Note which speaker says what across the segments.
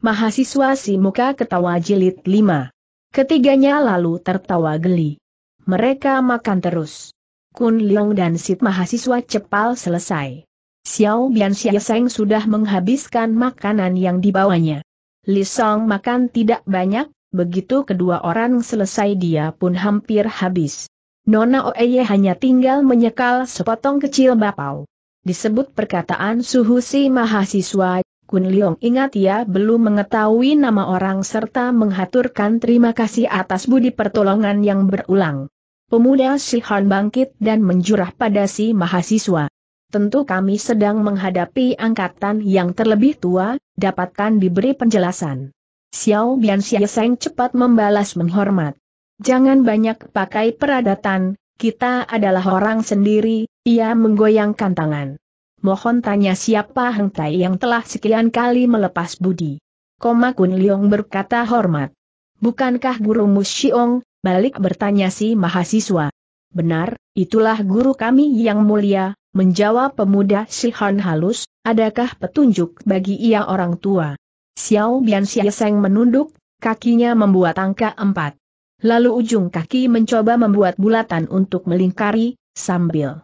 Speaker 1: Mahasiswa si muka ketawa jilid 5. Ketiganya lalu tertawa geli. Mereka makan terus. Kun Leong dan Sit mahasiswa cepal selesai. Xiao Bian Xiaoseng sudah menghabiskan makanan yang dibawanya. Li Song makan tidak banyak, begitu kedua orang selesai dia pun hampir habis. Nona Oeye hanya tinggal menyekal sepotong kecil bapau. Disebut perkataan suhu si mahasiswa Kun Liong ingat ia ya, belum mengetahui nama orang serta menghaturkan terima kasih atas budi pertolongan yang berulang. Pemuda Shihan bangkit dan menjurah pada si mahasiswa. Tentu kami sedang menghadapi angkatan yang terlebih tua, dapatkan diberi penjelasan. Xiao Bian Seng cepat membalas menghormat. Jangan banyak pakai peradatan, kita adalah orang sendiri, ia menggoyangkan tangan mohon tanya siapa Heng Tai yang telah sekian kali melepas budi. Koma Kun Liong berkata hormat. Bukankah guru Musyiong, balik bertanya si mahasiswa. Benar, itulah guru kami yang mulia, menjawab pemuda Sihan halus, adakah petunjuk bagi ia orang tua? Xiao Bian Xiaseng menunduk, kakinya membuat angka empat. Lalu ujung kaki mencoba membuat bulatan untuk melingkari, sambil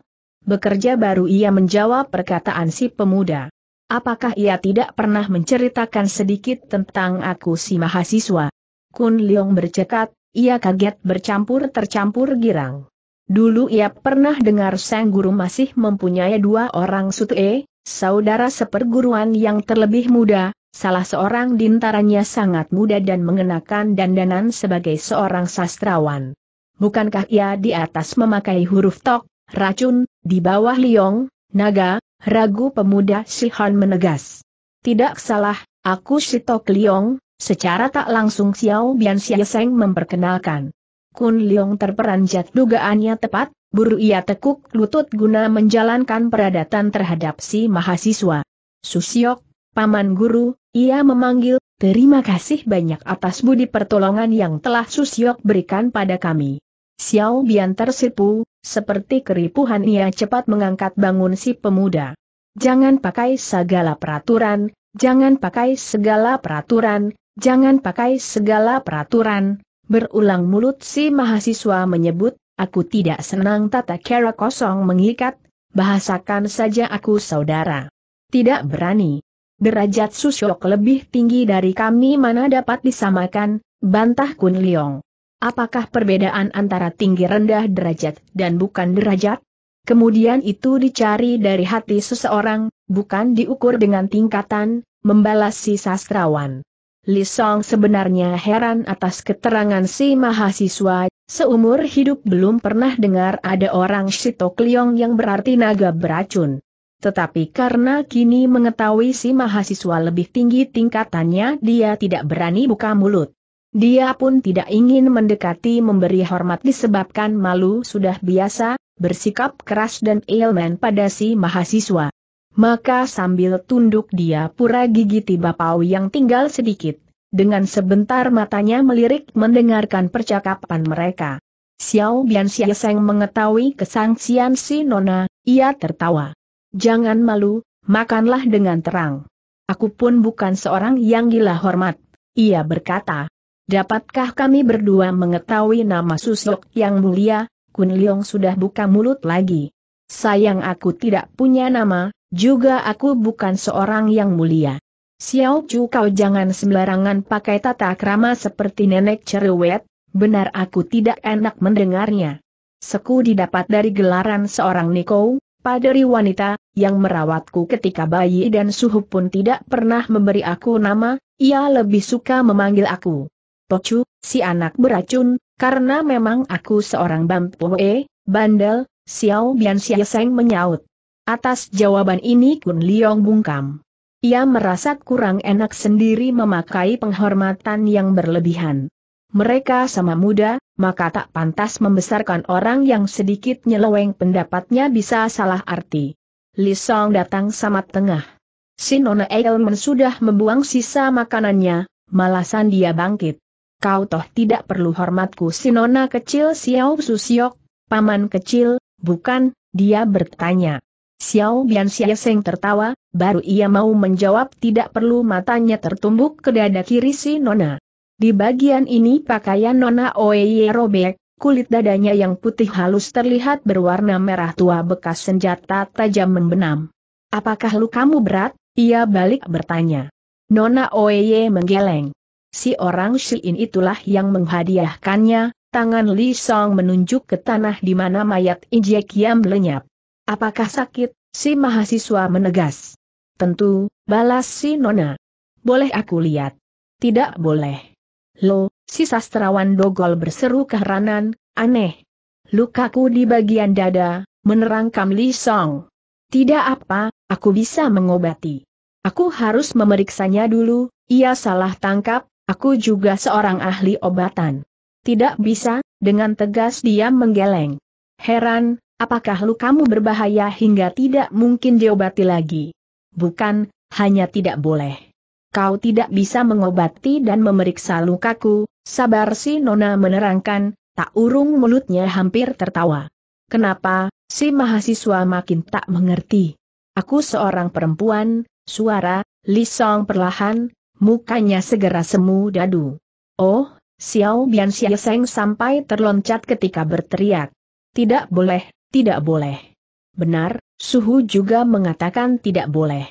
Speaker 1: Bekerja baru ia menjawab perkataan si pemuda. Apakah ia tidak pernah menceritakan sedikit tentang aku si mahasiswa? Kun Leong bercekat, ia kaget bercampur tercampur girang. Dulu ia pernah dengar sang guru masih mempunyai dua orang sutue, saudara seperguruan yang terlebih muda, salah seorang dintaranya sangat muda dan mengenakan dandanan sebagai seorang sastrawan. Bukankah ia di atas memakai huruf tok, racun, di bawah liong, naga, ragu pemuda Sihan menegas. Tidak salah, aku Sitok Liong, secara tak langsung Xiao Bian Xieseng memperkenalkan. Kun Liong terperanjat dugaannya tepat, buru ia tekuk lutut guna menjalankan peradatan terhadap si mahasiswa. Susiok, paman guru, ia memanggil, terima kasih banyak atas budi pertolongan yang telah Susiok berikan pada kami. Xiao Bian tersipu, seperti keripuhan ia cepat mengangkat bangun si pemuda. Jangan pakai segala peraturan, jangan pakai segala peraturan, jangan pakai segala peraturan, berulang mulut si mahasiswa menyebut, aku tidak senang tata cara kosong mengikat, bahasakan saja aku saudara. Tidak berani. Derajat Susyok lebih tinggi dari kami mana dapat disamakan, bantah Kun Leong. Apakah perbedaan antara tinggi rendah derajat dan bukan derajat? Kemudian itu dicari dari hati seseorang, bukan diukur dengan tingkatan, membalas si sastrawan. Li Song sebenarnya heran atas keterangan si mahasiswa, seumur hidup belum pernah dengar ada orang Shito Kliong yang berarti naga beracun. Tetapi karena kini mengetahui si mahasiswa lebih tinggi tingkatannya dia tidak berani buka mulut. Dia pun tidak ingin mendekati memberi hormat disebabkan malu sudah biasa, bersikap keras dan ilmen pada si mahasiswa. Maka sambil tunduk dia pura gigi tiba pau yang tinggal sedikit, dengan sebentar matanya melirik mendengarkan percakapan mereka. Xiao Bian Xiaoseng mengetahui kesangsian si Nona, ia tertawa. Jangan malu, makanlah dengan terang. Aku pun bukan seorang yang gila hormat, ia berkata. Dapatkah kami berdua mengetahui nama susuk yang mulia? Kun Leong sudah buka mulut lagi. Sayang aku tidak punya nama, juga aku bukan seorang yang mulia. Xiao Chu kau jangan sembarangan pakai tata krama seperti nenek cerewet, benar aku tidak enak mendengarnya. Seku didapat dari gelaran seorang Niko, paderi wanita, yang merawatku ketika bayi dan suhu pun tidak pernah memberi aku nama, ia lebih suka memanggil aku. Pocu, si anak beracun, karena memang aku seorang bampue, bandel, Xiao Bian Xiaoseng menyaut. Atas jawaban ini Kun Liong bungkam. Ia merasa kurang enak sendiri memakai penghormatan yang berlebihan. Mereka sama muda, maka tak pantas membesarkan orang yang sedikit nyeleweng pendapatnya bisa salah arti. Li Song datang sama tengah. Sinona Eilman sudah membuang sisa makanannya, malasan dia bangkit kau toh tidak perlu hormatku si nona kecil Xiao Susiok, paman kecil, bukan, dia bertanya. Xiao Bian Seng tertawa, baru ia mau menjawab tidak perlu matanya tertumbuk ke dada kiri si nona. Di bagian ini pakaian nona Oeye robek, kulit dadanya yang putih halus terlihat berwarna merah tua bekas senjata tajam membenam. Apakah lukamu berat? Ia balik bertanya. Nona Oeye menggeleng. Si orang Shilin itulah yang menghadiahkannya, tangan Li Song menunjuk ke tanah di mana mayat Inje Kiam lenyap. Apakah sakit, si mahasiswa menegas. Tentu, balas si Nona. Boleh aku lihat? Tidak boleh. Lo, si sastrawan dogol berseru keheranan, aneh. Lukaku di bagian dada, menerangkam Li Song. Tidak apa, aku bisa mengobati. Aku harus memeriksanya dulu, ia salah tangkap, Aku juga seorang ahli obatan. Tidak bisa, dengan tegas dia menggeleng. Heran, apakah kamu berbahaya hingga tidak mungkin diobati lagi? Bukan, hanya tidak boleh. Kau tidak bisa mengobati dan memeriksa lukaku, sabar si Nona menerangkan, tak urung mulutnya hampir tertawa. Kenapa, si mahasiswa makin tak mengerti. Aku seorang perempuan, suara, Lisong perlahan, mukanya segera semu dadu. Oh, Xiao Bian Xiaseng sampai terloncat ketika berteriak. Tidak boleh, tidak boleh. Benar, Suhu juga mengatakan tidak boleh.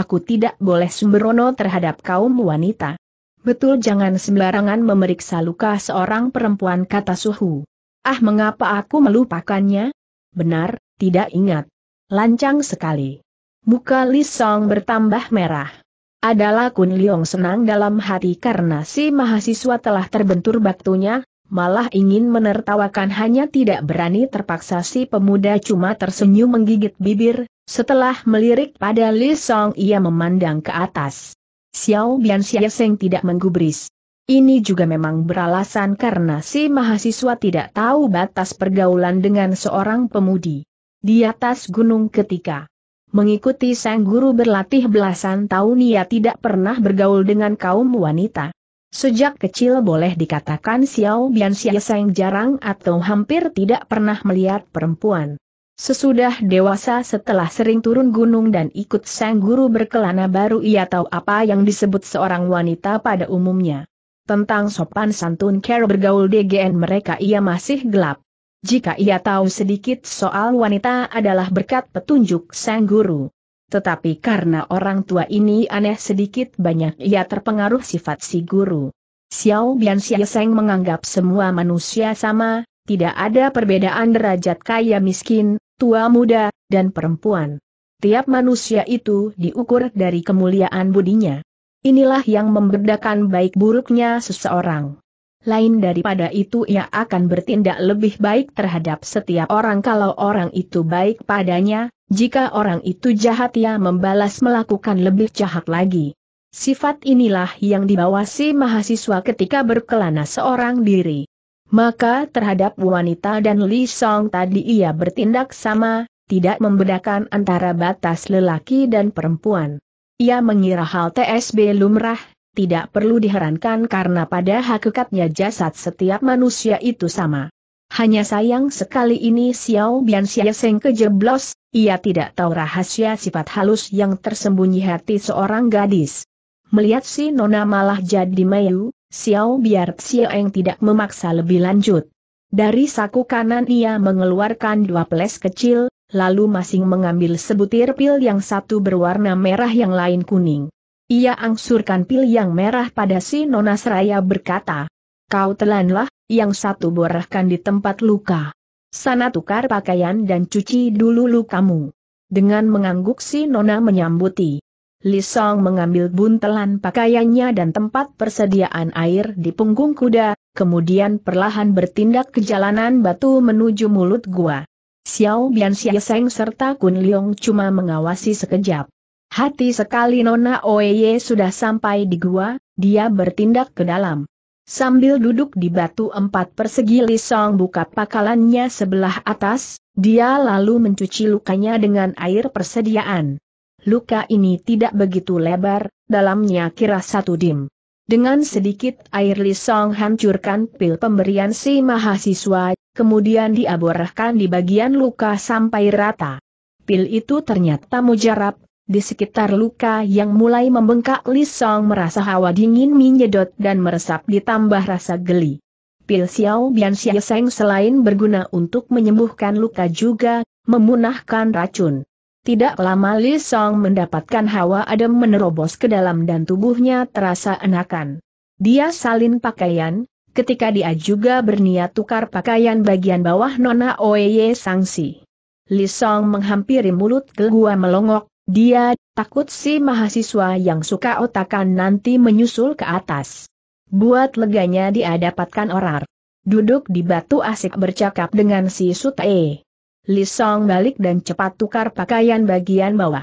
Speaker 1: Aku tidak boleh sumberono terhadap kaum wanita. Betul jangan sembarangan memeriksa luka seorang perempuan kata Suhu. Ah mengapa aku melupakannya? Benar, tidak ingat. Lancang sekali. Muka Lisong bertambah merah adalah Kun Leong senang dalam hati karena si mahasiswa telah terbentur baktunya, malah ingin menertawakan hanya tidak berani terpaksa si pemuda cuma tersenyum menggigit bibir, setelah melirik pada Li Song ia memandang ke atas. Xiao Bian Seng tidak menggubris. Ini juga memang beralasan karena si mahasiswa tidak tahu batas pergaulan dengan seorang pemudi. Di atas gunung ketika Mengikuti sang guru berlatih belasan tahun ia tidak pernah bergaul dengan kaum wanita. Sejak kecil boleh dikatakan Xiao Bian Xia jarang atau hampir tidak pernah melihat perempuan. Sesudah dewasa setelah sering turun gunung dan ikut sang guru berkelana baru ia tahu apa yang disebut seorang wanita pada umumnya. Tentang sopan santun cara bergaul DGN mereka ia masih gelap. Jika ia tahu sedikit soal wanita adalah berkat petunjuk sang guru. Tetapi karena orang tua ini aneh sedikit banyak ia terpengaruh sifat si guru. Xiao Bian Seng menganggap semua manusia sama, tidak ada perbedaan derajat kaya miskin, tua muda, dan perempuan. Tiap manusia itu diukur dari kemuliaan budinya. Inilah yang membedakan baik buruknya seseorang. Lain daripada itu ia akan bertindak lebih baik terhadap setiap orang kalau orang itu baik padanya, jika orang itu jahat ia membalas melakukan lebih jahat lagi. Sifat inilah yang dibawa si mahasiswa ketika berkelana seorang diri. Maka terhadap wanita dan Li Song tadi ia bertindak sama, tidak membedakan antara batas lelaki dan perempuan. Ia mengira hal TSB lumrah, tidak perlu diherankan karena pada hakikatnya jasad setiap manusia itu sama. Hanya sayang sekali ini Xiao Bian Xiaoseng kejeblos, ia tidak tahu rahasia sifat halus yang tersembunyi hati seorang gadis. Melihat si Nona malah jadi mayu, Xiao Biar Xiaoeng tidak memaksa lebih lanjut. Dari saku kanan ia mengeluarkan dua peles kecil, lalu masing mengambil sebutir pil yang satu berwarna merah yang lain kuning. Ia angsurkan pil yang merah pada si Nona Seraya berkata, Kau telanlah, yang satu borahkan di tempat luka. Sana tukar pakaian dan cuci dulu lukamu. Dengan mengangguk si Nona menyambuti. Lisong mengambil buntelan pakaiannya dan tempat persediaan air di punggung kuda, kemudian perlahan bertindak ke jalanan batu menuju mulut gua. Xiao Bian Seng serta Kun Leong cuma mengawasi sekejap. Hati sekali Nona Oeye sudah sampai di gua, dia bertindak ke dalam. Sambil duduk di batu empat persegi Lisong buka pakalannya sebelah atas, dia lalu mencuci lukanya dengan air persediaan. Luka ini tidak begitu lebar, dalamnya kira satu dim. Dengan sedikit air Lisong hancurkan pil pemberian si mahasiswa, kemudian diaborahkan di bagian luka sampai rata. Pil itu ternyata mujarab, di sekitar luka yang mulai membengkak Lisong merasa hawa dingin menyedot dan meresap ditambah rasa geli. Pil Xiao Bian Xia selain berguna untuk menyembuhkan luka juga, memunahkan racun. Tidak lama Lisong mendapatkan hawa adem menerobos ke dalam dan tubuhnya terasa enakan. Dia salin pakaian, ketika dia juga berniat tukar pakaian bagian bawah Nona Oye Sangsi. Lisong menghampiri mulut ke melongok, dia takut si mahasiswa yang suka otakan nanti menyusul ke atas. Buat leganya dia dapatkan orar. Duduk di batu asik bercakap dengan si Sutae. Lisong balik dan cepat tukar pakaian bagian bawah.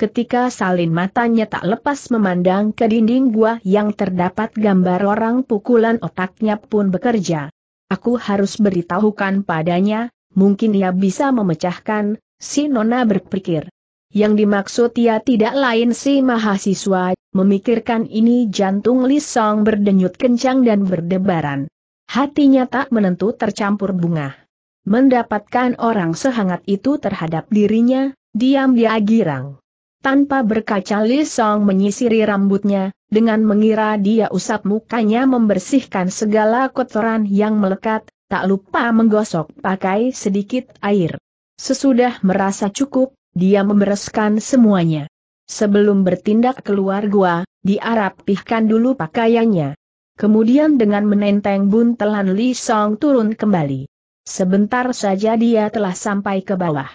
Speaker 1: Ketika salin matanya tak lepas memandang ke dinding gua yang terdapat gambar orang pukulan otaknya pun bekerja. Aku harus beritahukan padanya, mungkin ia bisa memecahkan, si Nona berpikir. Yang dimaksud ia ya tidak lain si mahasiswa, memikirkan ini jantung Lisong berdenyut kencang dan berdebaran. Hatinya tak menentu tercampur bunga. Mendapatkan orang sehangat itu terhadap dirinya, diam dia girang. Tanpa berkaca Lisong menyisiri rambutnya, dengan mengira dia usap mukanya membersihkan segala kotoran yang melekat, tak lupa menggosok pakai sedikit air. Sesudah merasa cukup, dia membereskan semuanya. Sebelum bertindak keluar gua, diarapihkan dulu pakaiannya. Kemudian dengan menenteng buntelan Li Song turun kembali. Sebentar saja dia telah sampai ke bawah.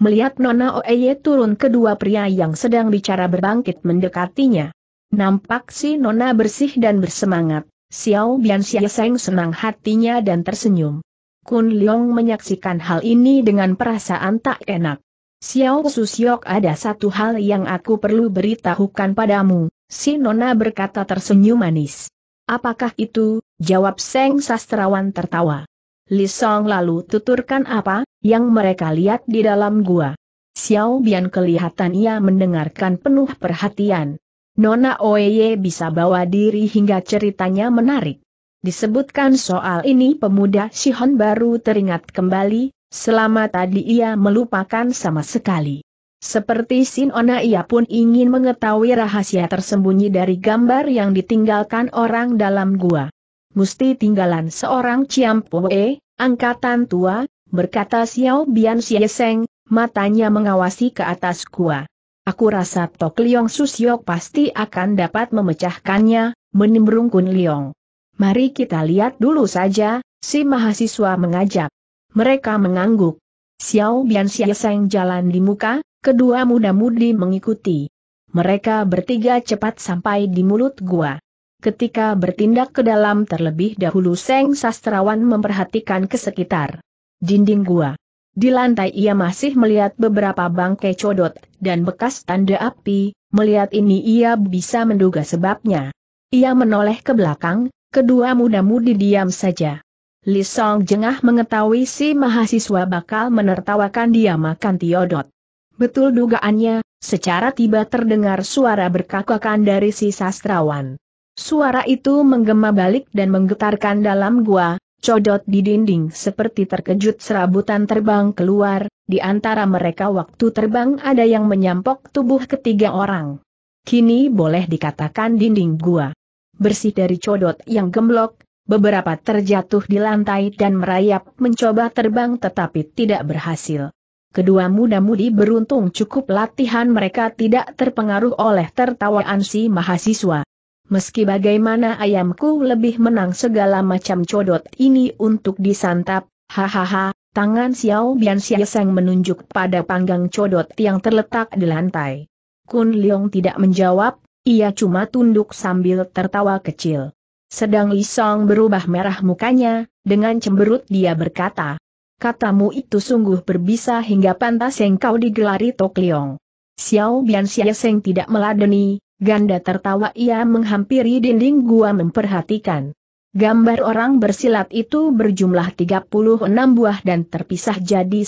Speaker 1: Melihat Nona Oeye turun kedua pria yang sedang bicara berbangkit mendekatinya. Nampak si Nona bersih dan bersemangat, Xiao Bian Xiaseng senang hatinya dan tersenyum. Kun Leong menyaksikan hal ini dengan perasaan tak enak. Xiao Susiok ada satu hal yang aku perlu beritahukan padamu, si Nona berkata tersenyum manis. Apakah itu, jawab Seng Sastrawan tertawa. Li Song lalu tuturkan apa, yang mereka lihat di dalam gua. Xiao Bian kelihatan ia mendengarkan penuh perhatian. Nona Oye bisa bawa diri hingga ceritanya menarik. Disebutkan soal ini pemuda Shihon baru teringat kembali, Selama tadi ia melupakan sama sekali. Seperti Sinona ia pun ingin mengetahui rahasia tersembunyi dari gambar yang ditinggalkan orang dalam gua. Musti tinggalan seorang Ciampoe, angkatan tua, berkata Xiao Bian Xieseng, matanya mengawasi ke atas gua. Aku rasa Tok Liong Susyok pasti akan dapat memecahkannya, menimbrung Kun Liong. Mari kita lihat dulu saja, si mahasiswa mengajak. Mereka mengangguk. Xiao Bian Xieseng jalan di muka, kedua muda-mudi mengikuti. Mereka bertiga cepat sampai di mulut gua. Ketika bertindak ke dalam terlebih dahulu Seng Sastrawan memperhatikan ke sekitar dinding gua. Di lantai ia masih melihat beberapa bangkai codot dan bekas tanda api, melihat ini ia bisa menduga sebabnya. Ia menoleh ke belakang, kedua muda-mudi diam saja. Lisong jengah mengetahui si mahasiswa bakal menertawakan dia makan Tiodot. Betul dugaannya, secara tiba terdengar suara berkakakan dari si sastrawan. Suara itu menggema balik dan menggetarkan dalam gua, codot di dinding seperti terkejut serabutan terbang keluar, di antara mereka waktu terbang ada yang menyampok tubuh ketiga orang. Kini boleh dikatakan dinding gua. Bersih dari codot yang gemblok, Beberapa terjatuh di lantai dan merayap mencoba terbang tetapi tidak berhasil. Kedua muda-mudi beruntung cukup latihan mereka tidak terpengaruh oleh tertawaan si mahasiswa. Meski bagaimana ayamku lebih menang segala macam codot ini untuk disantap, hahaha, tangan Xiao Bian Xiaoseng menunjuk pada panggang codot yang terletak di lantai. Kun Leong tidak menjawab, ia cuma tunduk sambil tertawa kecil. Sedang Lisong berubah merah mukanya, dengan cemberut dia berkata. Katamu itu sungguh berbisa hingga pantas engkau digelari Tok Leong. Xiao Bian Seng tidak meladeni, ganda tertawa ia menghampiri dinding gua memperhatikan. Gambar orang bersilat itu berjumlah 36 buah dan terpisah jadi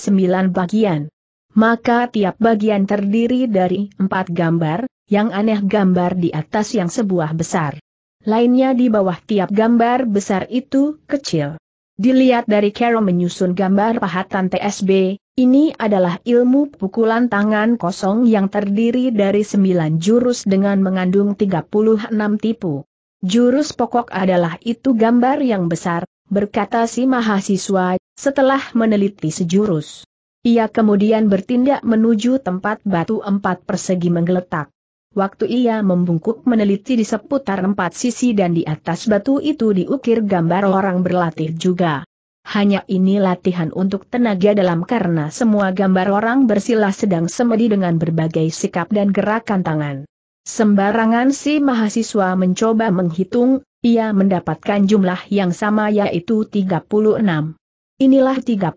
Speaker 1: 9 bagian. Maka tiap bagian terdiri dari 4 gambar, yang aneh gambar di atas yang sebuah besar lainnya di bawah tiap gambar besar itu, kecil. Dilihat dari Carol menyusun gambar pahatan TSB, ini adalah ilmu pukulan tangan kosong yang terdiri dari 9 jurus dengan mengandung 36 tipu. Jurus pokok adalah itu gambar yang besar, berkata si mahasiswa, setelah meneliti sejurus. Ia kemudian bertindak menuju tempat batu empat persegi menggeletak. Waktu ia membungkuk meneliti di seputar empat sisi dan di atas batu itu diukir gambar orang berlatih juga. Hanya ini latihan untuk tenaga dalam karena semua gambar orang bersila sedang semedi dengan berbagai sikap dan gerakan tangan. Sembarangan si mahasiswa mencoba menghitung, ia mendapatkan jumlah yang sama yaitu 36. Inilah 36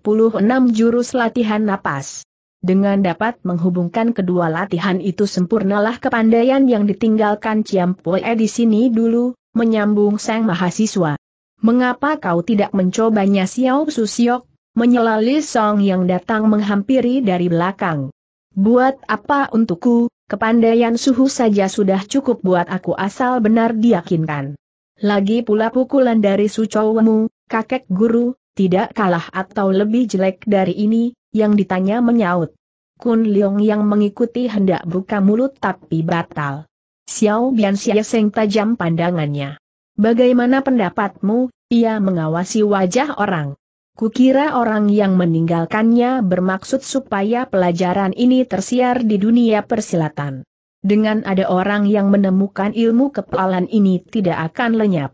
Speaker 1: jurus latihan napas. Dengan dapat menghubungkan kedua latihan itu sempurnalah kepandaian yang ditinggalkan Ciampoe di sini dulu, menyambung sang mahasiswa. Mengapa kau tidak mencobanya Xiao Susiok, menyelali Song yang datang menghampiri dari belakang. Buat apa untukku, kepandaian suhu saja sudah cukup buat aku asal benar diyakinkan. Lagi pula pukulan dari Sucowemu, kakek guru, tidak kalah atau lebih jelek dari ini, yang ditanya menyaut. Kun Leong yang mengikuti hendak buka mulut tapi batal. Xiao Bian Seng tajam pandangannya. Bagaimana pendapatmu? Ia mengawasi wajah orang. Kukira orang yang meninggalkannya bermaksud supaya pelajaran ini tersiar di dunia persilatan. Dengan ada orang yang menemukan ilmu kepalan ini tidak akan lenyap.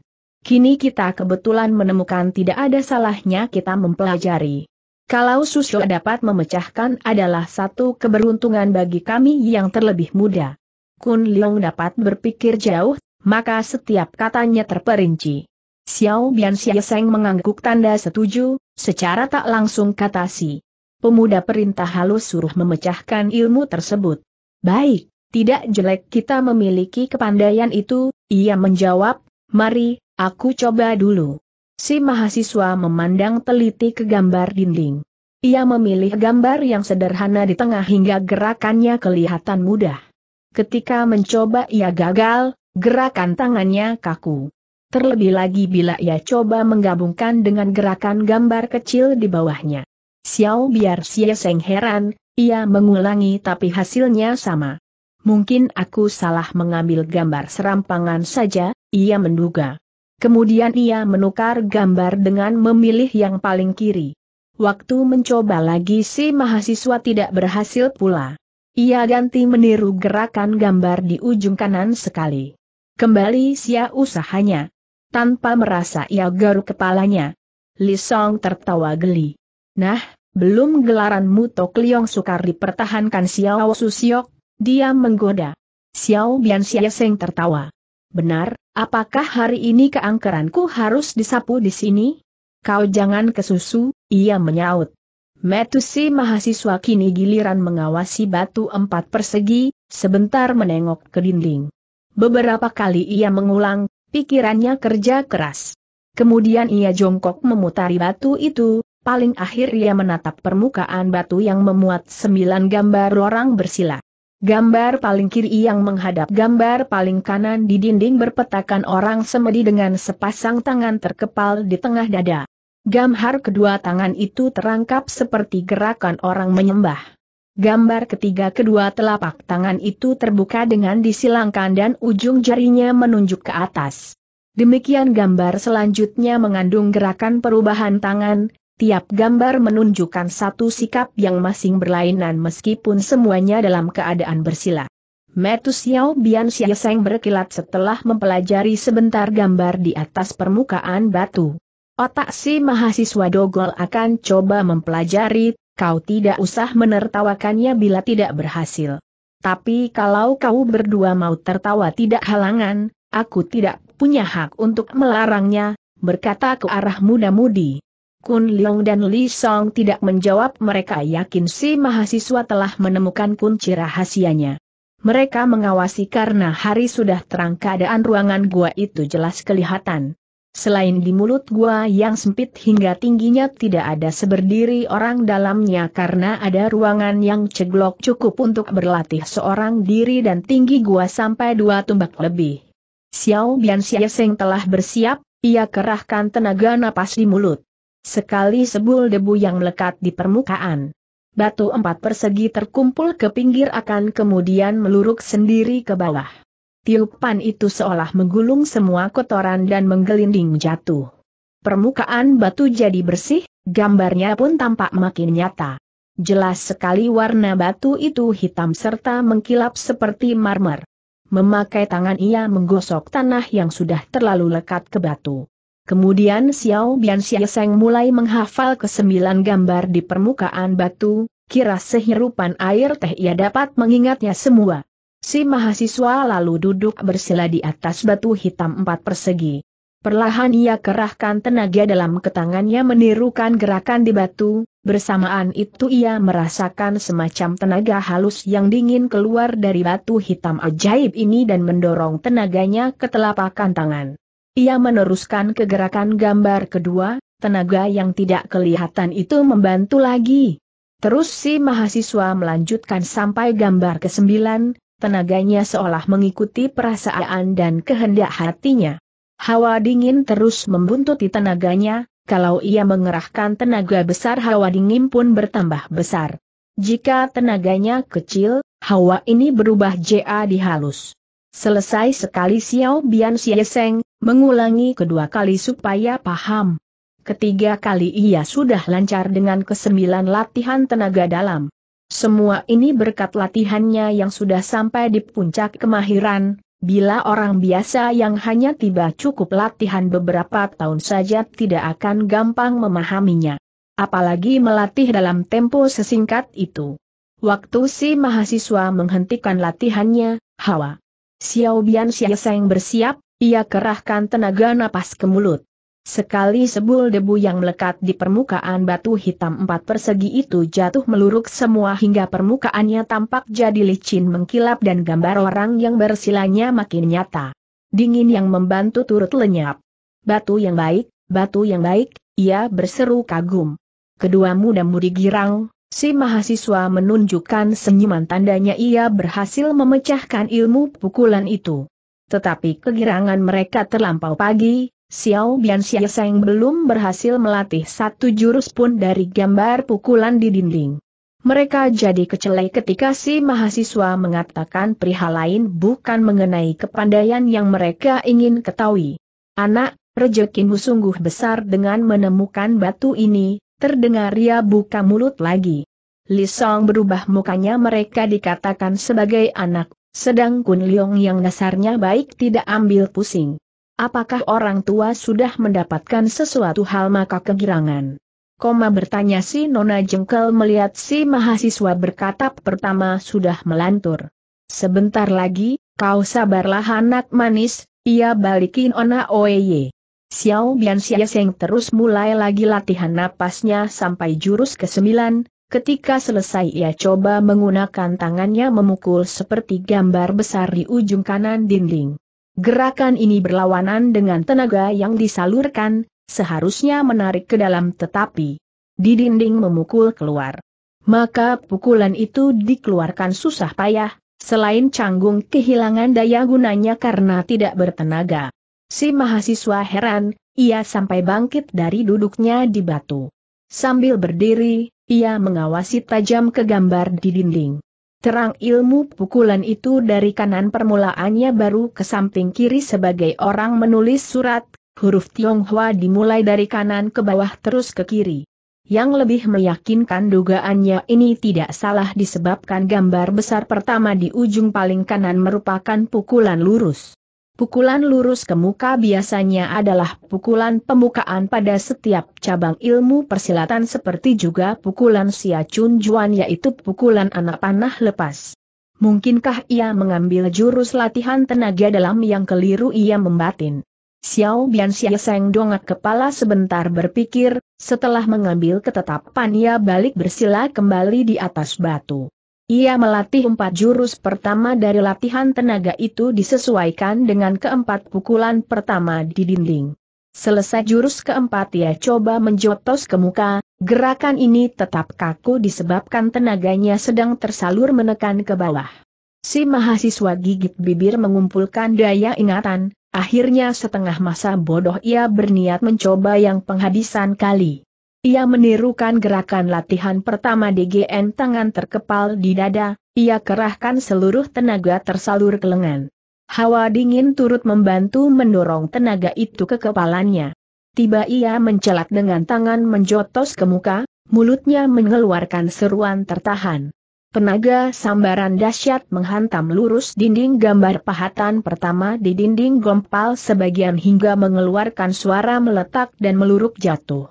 Speaker 1: Kini kita kebetulan menemukan tidak ada salahnya kita mempelajari. Kalau susu dapat memecahkan adalah satu keberuntungan bagi kami yang terlebih muda. Kun Leong dapat berpikir jauh, maka setiap katanya terperinci. Xiao Bian Seng mengangguk tanda setuju, secara tak langsung kata si. Pemuda perintah halus suruh memecahkan ilmu tersebut. Baik, tidak jelek kita memiliki kepandaian itu, ia menjawab, mari, aku coba dulu. Si mahasiswa memandang teliti ke gambar dinding. Ia memilih gambar yang sederhana di tengah hingga gerakannya kelihatan mudah. Ketika mencoba ia gagal, gerakan tangannya kaku. Terlebih lagi bila ia coba menggabungkan dengan gerakan gambar kecil di bawahnya. Xiao biar Xie Seng heran, ia mengulangi tapi hasilnya sama. Mungkin aku salah mengambil gambar serampangan saja, ia menduga. Kemudian ia menukar gambar dengan memilih yang paling kiri. Waktu mencoba lagi si mahasiswa tidak berhasil pula. Ia ganti meniru gerakan gambar di ujung kanan sekali. Kembali sia usahanya. Tanpa merasa ia garuk kepalanya. Li Song tertawa geli. Nah, belum gelaran Tok Liong sukar dipertahankan Xiao Susiok, dia menggoda. Xiao Bian Xiaseng tertawa. Benar, Apakah hari ini keangkeranku harus disapu di sini? Kau jangan kesusu, ia menyaut. Metusi mahasiswa kini giliran mengawasi batu empat persegi, sebentar menengok ke dinding. Beberapa kali ia mengulang, pikirannya kerja keras. Kemudian ia jongkok memutari batu itu, paling akhir ia menatap permukaan batu yang memuat sembilan gambar orang bersila. Gambar paling kiri yang menghadap gambar paling kanan di dinding berpetakan orang semedi dengan sepasang tangan terkepal di tengah dada. Gambar kedua tangan itu terangkap seperti gerakan orang menyembah. Gambar ketiga kedua telapak tangan itu terbuka dengan disilangkan dan ujung jarinya menunjuk ke atas. Demikian gambar selanjutnya mengandung gerakan perubahan tangan, Tiap gambar menunjukkan satu sikap yang masing berlainan meskipun semuanya dalam keadaan bersila. Metu Xiao Bian Xiaseng berkilat setelah mempelajari sebentar gambar di atas permukaan batu. Otak si mahasiswa dogol akan coba mempelajari, kau tidak usah menertawakannya bila tidak berhasil. Tapi kalau kau berdua mau tertawa tidak halangan, aku tidak punya hak untuk melarangnya, berkata ke arah muda-mudi. Kun Leong dan Li Song tidak menjawab mereka yakin si mahasiswa telah menemukan kunci rahasianya. Mereka mengawasi karena hari sudah terang keadaan ruangan gua itu jelas kelihatan. Selain di mulut gua yang sempit hingga tingginya tidak ada seberdiri orang dalamnya karena ada ruangan yang ceglok cukup untuk berlatih seorang diri dan tinggi gua sampai dua tumbak lebih. Xiao Bian Xieseng telah bersiap, ia kerahkan tenaga napas di mulut. Sekali sebul debu yang melekat di permukaan. Batu empat persegi terkumpul ke pinggir akan kemudian meluruk sendiri ke bawah. Tiupan itu seolah menggulung semua kotoran dan menggelinding jatuh. Permukaan batu jadi bersih, gambarnya pun tampak makin nyata. Jelas sekali warna batu itu hitam serta mengkilap seperti marmer. Memakai tangan ia menggosok tanah yang sudah terlalu lekat ke batu. Kemudian Xiao Bian Xiaseng mulai menghafal kesembilan gambar di permukaan batu, kira sehirupan air teh ia dapat mengingatnya semua. Si mahasiswa lalu duduk bersila di atas batu hitam empat persegi. Perlahan ia kerahkan tenaga dalam ketangannya menirukan gerakan di batu, bersamaan itu ia merasakan semacam tenaga halus yang dingin keluar dari batu hitam ajaib ini dan mendorong tenaganya ke telapak tangan. Ia meneruskan kegerakan gambar kedua, tenaga yang tidak kelihatan itu membantu lagi. Terus si mahasiswa melanjutkan sampai gambar ke-9, tenaganya seolah mengikuti perasaan dan kehendak hatinya. Hawa dingin terus membuntuti tenaganya, kalau ia mengerahkan tenaga besar hawa dingin pun bertambah besar. Jika tenaganya kecil, hawa ini berubah jadi halus. Selesai sekali Xiao Bian Seng, mengulangi kedua kali supaya paham. Ketiga kali ia sudah lancar dengan kesembilan latihan tenaga dalam. Semua ini berkat latihannya yang sudah sampai di puncak kemahiran, bila orang biasa yang hanya tiba cukup latihan beberapa tahun saja tidak akan gampang memahaminya. Apalagi melatih dalam tempo sesingkat itu. Waktu si mahasiswa menghentikan latihannya, Hawa Xiaobian Xiaoseng bersiap, ia kerahkan tenaga napas ke mulut. Sekali sebul debu yang melekat di permukaan batu hitam empat persegi itu jatuh meluruk semua hingga permukaannya tampak jadi licin mengkilap dan gambar orang yang bersilanya makin nyata. Dingin yang membantu turut lenyap. Batu yang baik, batu yang baik, ia berseru kagum. Kedua muda-mudi girang, si mahasiswa menunjukkan senyuman tandanya ia berhasil memecahkan ilmu pukulan itu. Tetapi kegirangan mereka terlampau pagi, Xiao Bian yang belum berhasil melatih satu jurus pun dari gambar pukulan di dinding. Mereka jadi kecelai ketika si mahasiswa mengatakan perihal lain bukan mengenai kepandaian yang mereka ingin ketahui. Anak, rejekimu sungguh besar dengan menemukan batu ini, terdengar ia buka mulut lagi. Li Song berubah mukanya mereka dikatakan sebagai anak sedang Kun Leong yang dasarnya baik tidak ambil pusing. Apakah orang tua sudah mendapatkan sesuatu hal maka kegirangan? Koma bertanya si Nona Jengkel melihat si mahasiswa berkata pertama sudah melantur. Sebentar lagi, kau sabarlah anak manis, ia balikin Ona Oeye. Xiao Bian Seng terus mulai lagi latihan napasnya sampai jurus ke-9, Ketika selesai ia coba menggunakan tangannya memukul seperti gambar besar di ujung kanan dinding. Gerakan ini berlawanan dengan tenaga yang disalurkan, seharusnya menarik ke dalam tetapi di dinding memukul keluar. Maka pukulan itu dikeluarkan susah payah, selain canggung kehilangan daya gunanya karena tidak bertenaga. Si mahasiswa heran, ia sampai bangkit dari duduknya di batu. Sambil berdiri, ia mengawasi tajam ke gambar di dinding. Terang ilmu pukulan itu dari kanan permulaannya baru ke samping kiri sebagai orang menulis surat, huruf Tionghoa dimulai dari kanan ke bawah terus ke kiri. Yang lebih meyakinkan dugaannya ini tidak salah disebabkan gambar besar pertama di ujung paling kanan merupakan pukulan lurus. Pukulan lurus ke muka biasanya adalah pukulan pemukaan pada setiap cabang ilmu persilatan seperti juga pukulan siacun juan yaitu pukulan anak panah lepas. Mungkinkah ia mengambil jurus latihan tenaga dalam yang keliru ia membatin? Xiao Bian Xia Seng dongak kepala sebentar berpikir, setelah mengambil ketetapan ia balik bersila kembali di atas batu. Ia melatih empat jurus pertama dari latihan tenaga itu disesuaikan dengan keempat pukulan pertama di dinding. Selesai jurus keempat ia coba menjotos ke muka, gerakan ini tetap kaku disebabkan tenaganya sedang tersalur menekan ke bawah. Si mahasiswa gigit bibir mengumpulkan daya ingatan, akhirnya setengah masa bodoh ia berniat mencoba yang penghabisan kali. Ia menirukan gerakan latihan pertama DGN tangan terkepal di dada, ia kerahkan seluruh tenaga tersalur ke lengan. Hawa dingin turut membantu mendorong tenaga itu ke kepalanya. Tiba ia mencelat dengan tangan menjotos ke muka, mulutnya mengeluarkan seruan tertahan. Tenaga sambaran dahsyat menghantam lurus dinding gambar pahatan pertama di dinding gompal sebagian hingga mengeluarkan suara meletak dan meluruk jatuh.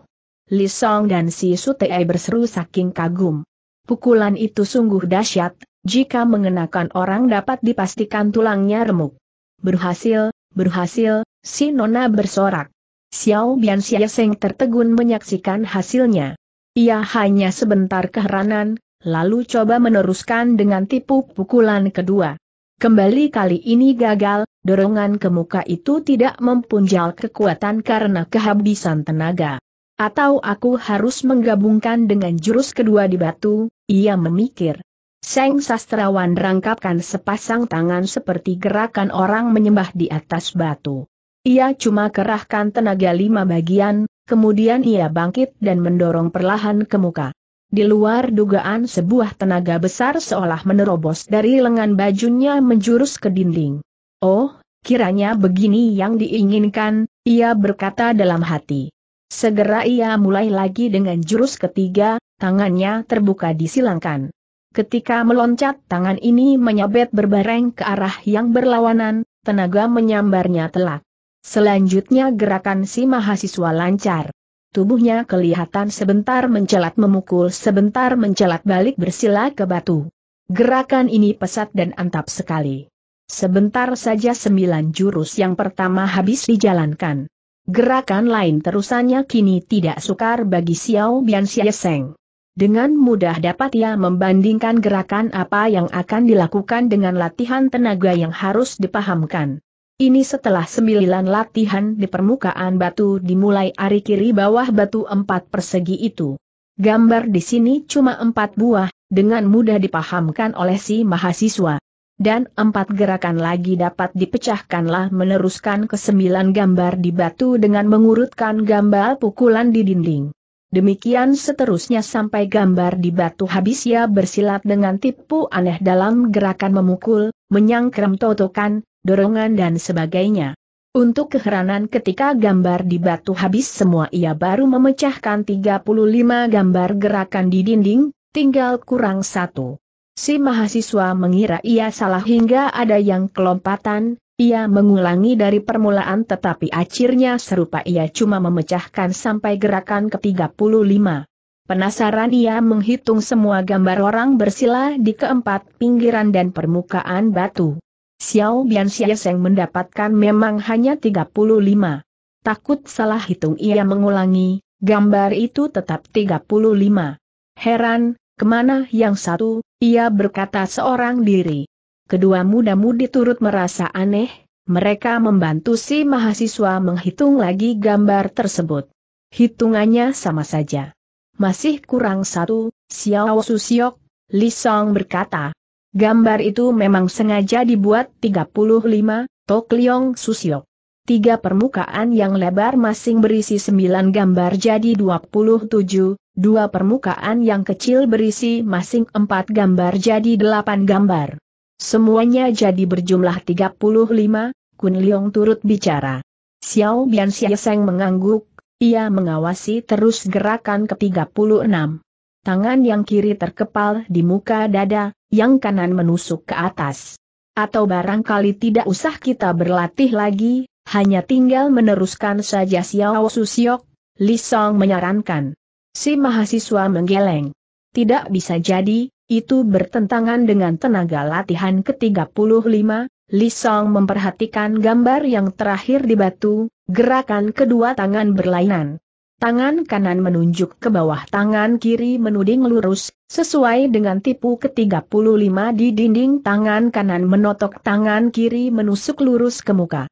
Speaker 1: Li Song dan si Sutei berseru saking kagum. Pukulan itu sungguh dahsyat, jika mengenakan orang dapat dipastikan tulangnya remuk. Berhasil, berhasil, si Nona bersorak. Xiao Bian Seng tertegun menyaksikan hasilnya. Ia hanya sebentar keheranan, lalu coba meneruskan dengan tipu pukulan kedua. Kembali kali ini gagal, dorongan ke muka itu tidak mempunjal kekuatan karena kehabisan tenaga. Atau aku harus menggabungkan dengan jurus kedua di batu, ia memikir. Seng sastrawan rangkapkan sepasang tangan seperti gerakan orang menyembah di atas batu. Ia cuma kerahkan tenaga lima bagian, kemudian ia bangkit dan mendorong perlahan ke muka. Di luar dugaan sebuah tenaga besar seolah menerobos dari lengan bajunya menjurus ke dinding. Oh, kiranya begini yang diinginkan, ia berkata dalam hati. Segera ia mulai lagi dengan jurus ketiga, tangannya terbuka disilangkan. Ketika meloncat tangan ini menyabet berbareng ke arah yang berlawanan, tenaga menyambarnya telak. Selanjutnya gerakan si mahasiswa lancar. Tubuhnya kelihatan sebentar mencelat memukul sebentar mencelat balik bersila ke batu. Gerakan ini pesat dan antap sekali. Sebentar saja sembilan jurus yang pertama habis dijalankan. Gerakan lain terusannya kini tidak sukar bagi Xiao Bian Seng. Dengan mudah dapat ia membandingkan gerakan apa yang akan dilakukan dengan latihan tenaga yang harus dipahamkan. Ini setelah sembilan latihan di permukaan batu dimulai ari kiri bawah batu empat persegi itu. Gambar di sini cuma empat buah, dengan mudah dipahamkan oleh si mahasiswa dan empat gerakan lagi dapat dipecahkanlah meneruskan ke sembilan gambar di batu dengan mengurutkan gambar pukulan di dinding. Demikian seterusnya sampai gambar di batu habis ia bersilat dengan tipu aneh dalam gerakan memukul, menyangkrem totokan, dorongan dan sebagainya. Untuk keheranan ketika gambar di batu habis semua ia baru memecahkan 35 gambar gerakan di dinding, tinggal kurang satu. Si mahasiswa mengira ia salah hingga ada yang kelompatan, ia mengulangi dari permulaan tetapi akhirnya serupa ia cuma memecahkan sampai gerakan ke-35. Penasaran ia menghitung semua gambar orang bersila di keempat pinggiran dan permukaan batu. Xiao Bian yang mendapatkan memang hanya 35. Takut salah hitung ia mengulangi, gambar itu tetap 35. Heran, Kemana yang satu, ia berkata seorang diri. Kedua muda-mudi turut merasa aneh, mereka membantu si mahasiswa menghitung lagi gambar tersebut. Hitungannya sama saja. Masih kurang satu, Xiao Susiok, Li Song berkata. Gambar itu memang sengaja dibuat 35, Tok Liong Susiok. Tiga permukaan yang lebar masing berisi sembilan gambar jadi 27, dua permukaan yang kecil berisi masing empat gambar jadi delapan gambar. Semuanya jadi berjumlah 35, Kun Leong turut bicara. Xiao Bian Seng mengangguk, ia mengawasi terus gerakan ke-36. Tangan yang kiri terkepal di muka dada, yang kanan menusuk ke atas. Atau barangkali tidak usah kita berlatih lagi, hanya tinggal meneruskan saja Xiao Susiok, Li Song menyarankan. Si mahasiswa menggeleng. Tidak bisa jadi, itu bertentangan dengan tenaga latihan ke-35, Song memperhatikan gambar yang terakhir di batu, gerakan kedua tangan berlainan. Tangan kanan menunjuk ke bawah tangan kiri menuding lurus, sesuai dengan tipu ke-35 di dinding tangan kanan menotok tangan kiri menusuk lurus ke muka.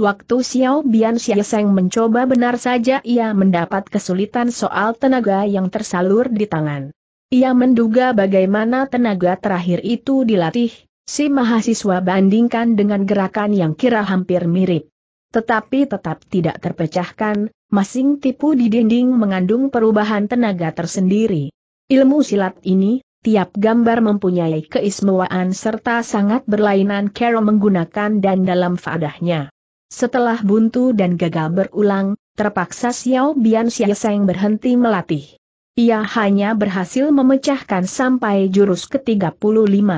Speaker 1: Waktu Xiao Bian Xiaoseng mencoba benar saja ia mendapat kesulitan soal tenaga yang tersalur di tangan. Ia menduga bagaimana tenaga terakhir itu dilatih, si mahasiswa bandingkan dengan gerakan yang kira hampir mirip. Tetapi tetap tidak terpecahkan, masing tipu di dinding mengandung perubahan tenaga tersendiri. Ilmu silat ini, tiap gambar mempunyai keismewaan serta sangat berlainan cara menggunakan dan dalam fadahnya. Setelah buntu dan gagal berulang, terpaksa Xiao Bian Xiaoseng berhenti melatih. Ia hanya berhasil memecahkan sampai jurus ke-35.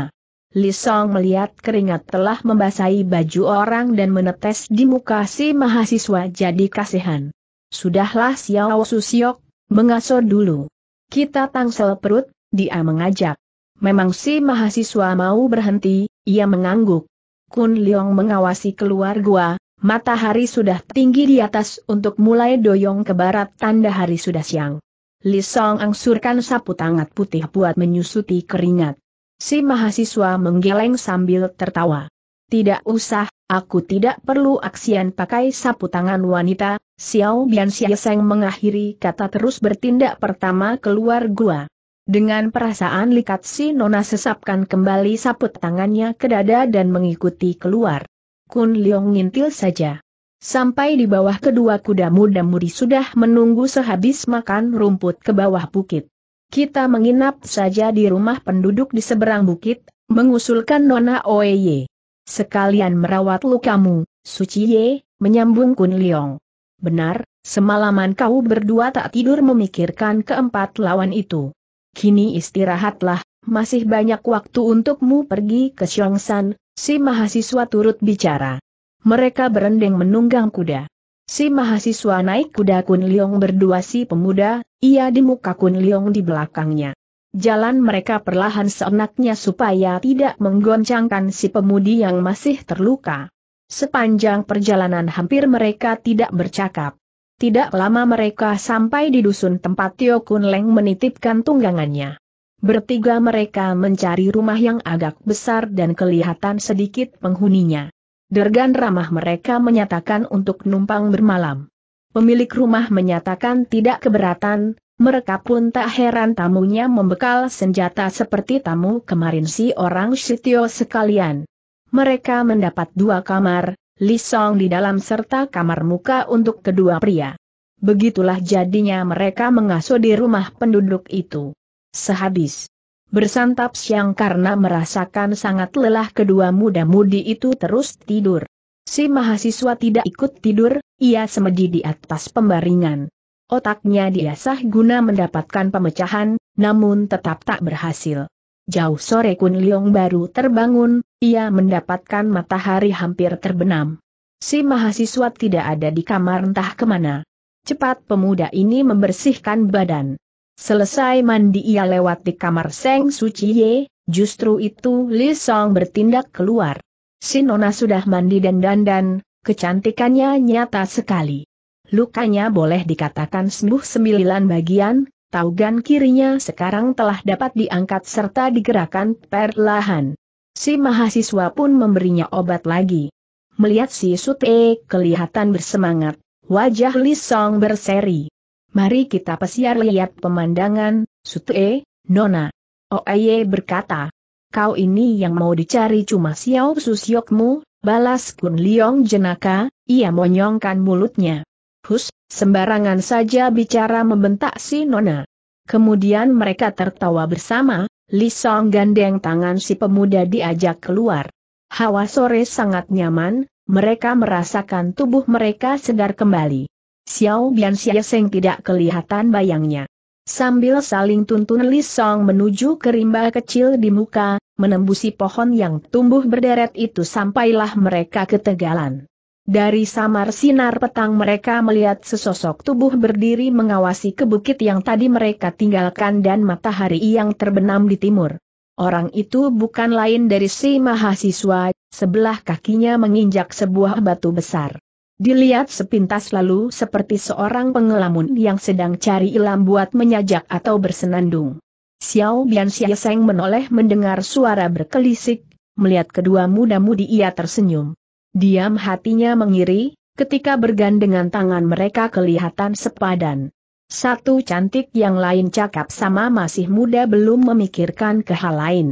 Speaker 1: Li Song melihat keringat telah membasahi baju orang dan menetes di muka si mahasiswa jadi kasihan. Sudahlah Xiao Susiok, mengaso dulu. Kita tangsel perut, dia mengajak. Memang si mahasiswa mau berhenti, ia mengangguk. Kun Leong mengawasi keluar gua, Matahari sudah tinggi di atas untuk mulai doyong ke barat tanda hari sudah siang. Li Song angsurkan sapu tangan putih buat menyusuti keringat. Si mahasiswa menggeleng sambil tertawa. Tidak usah, aku tidak perlu aksian pakai sapu tangan wanita, Xiao Bian Seng mengakhiri kata terus bertindak pertama keluar gua. Dengan perasaan likat si Nona sesapkan kembali sapu tangannya ke dada dan mengikuti keluar. Kun Leong ngintil saja. Sampai di bawah kedua kuda muda mudi sudah menunggu sehabis makan rumput ke bawah bukit. Kita menginap saja di rumah penduduk di seberang bukit, mengusulkan Nona Oeye. Sekalian merawat lukamu, Suci Ye, menyambung Kun Leong. Benar, semalaman kau berdua tak tidur memikirkan keempat lawan itu. Kini istirahatlah, masih banyak waktu untukmu pergi ke Xiongsan, Si mahasiswa turut bicara. Mereka berendeng menunggang kuda. Si mahasiswa naik kuda Kun Liong berdua si pemuda, ia di muka Kun Liong di belakangnya. Jalan mereka perlahan seenaknya supaya tidak menggoncangkan si pemudi yang masih terluka. Sepanjang perjalanan hampir mereka tidak bercakap. Tidak lama mereka sampai di dusun tempat Tio Kun Leng menitipkan tunggangannya. Bertiga mereka mencari rumah yang agak besar dan kelihatan sedikit penghuninya. Dergan ramah mereka menyatakan untuk numpang bermalam. Pemilik rumah menyatakan tidak keberatan, mereka pun tak heran tamunya membekal senjata seperti tamu kemarin si orang Sitio sekalian. Mereka mendapat dua kamar, lisong di dalam serta kamar muka untuk kedua pria. Begitulah jadinya mereka mengasuh di rumah penduduk itu. Sehabis bersantap siang karena merasakan sangat lelah kedua muda-mudi itu terus tidur. Si mahasiswa tidak ikut tidur, ia semedi di atas pembaringan. Otaknya diasah guna mendapatkan pemecahan, namun tetap tak berhasil. Jauh sore Kun Liong baru terbangun, ia mendapatkan matahari hampir terbenam. Si mahasiswa tidak ada di kamar entah kemana. Cepat pemuda ini membersihkan badan. Selesai mandi ia lewat di kamar Seng Suci Ye, justru itu Li Song bertindak keluar. Sinona sudah mandi dan dandan, kecantikannya nyata sekali. Lukanya boleh dikatakan sembuh sembilan bagian, taugan kirinya sekarang telah dapat diangkat serta digerakkan perlahan. Si mahasiswa pun memberinya obat lagi. Melihat si Sute kelihatan bersemangat, wajah Li Song berseri. Mari kita pesiar lihat pemandangan, Sute, Nona. Oaye berkata, kau ini yang mau dicari cuma Xiao Susyokmu, balas Kun Liong jenaka, ia monyongkan mulutnya. Hus, sembarangan saja bicara membentak si Nona. Kemudian mereka tertawa bersama, li song gandeng tangan si pemuda diajak keluar. Hawa sore sangat nyaman, mereka merasakan tubuh mereka segar kembali. Xiao Bian Xieseng tidak kelihatan bayangnya. Sambil saling tuntun Li Song menuju ke rimba kecil di muka, menembusi pohon yang tumbuh berderet itu sampailah mereka ke tegalan. Dari samar sinar petang mereka melihat sesosok tubuh berdiri mengawasi ke bukit yang tadi mereka tinggalkan dan matahari yang terbenam di timur. Orang itu bukan lain dari si mahasiswa, sebelah kakinya menginjak sebuah batu besar. Dilihat sepintas lalu seperti seorang pengelamun yang sedang cari ilam buat menyajak atau bersenandung. Xiao Bian Seng menoleh mendengar suara berkelisik, melihat kedua muda-mudi ia tersenyum. Diam hatinya mengiri, ketika bergandengan tangan mereka kelihatan sepadan. Satu cantik yang lain cakap sama masih muda belum memikirkan ke hal lain.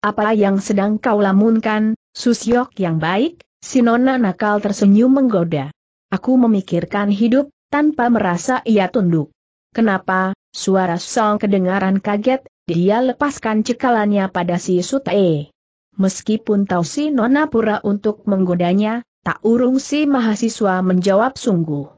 Speaker 1: Apa yang sedang kau lamunkan, Susyok yang baik? Si nona nakal tersenyum menggoda. Aku memikirkan hidup, tanpa merasa ia tunduk. Kenapa, suara Song kedengaran kaget, dia lepaskan cekalannya pada si Sute. Meskipun tahu si nona pura untuk menggodanya, tak urung si mahasiswa menjawab sungguh.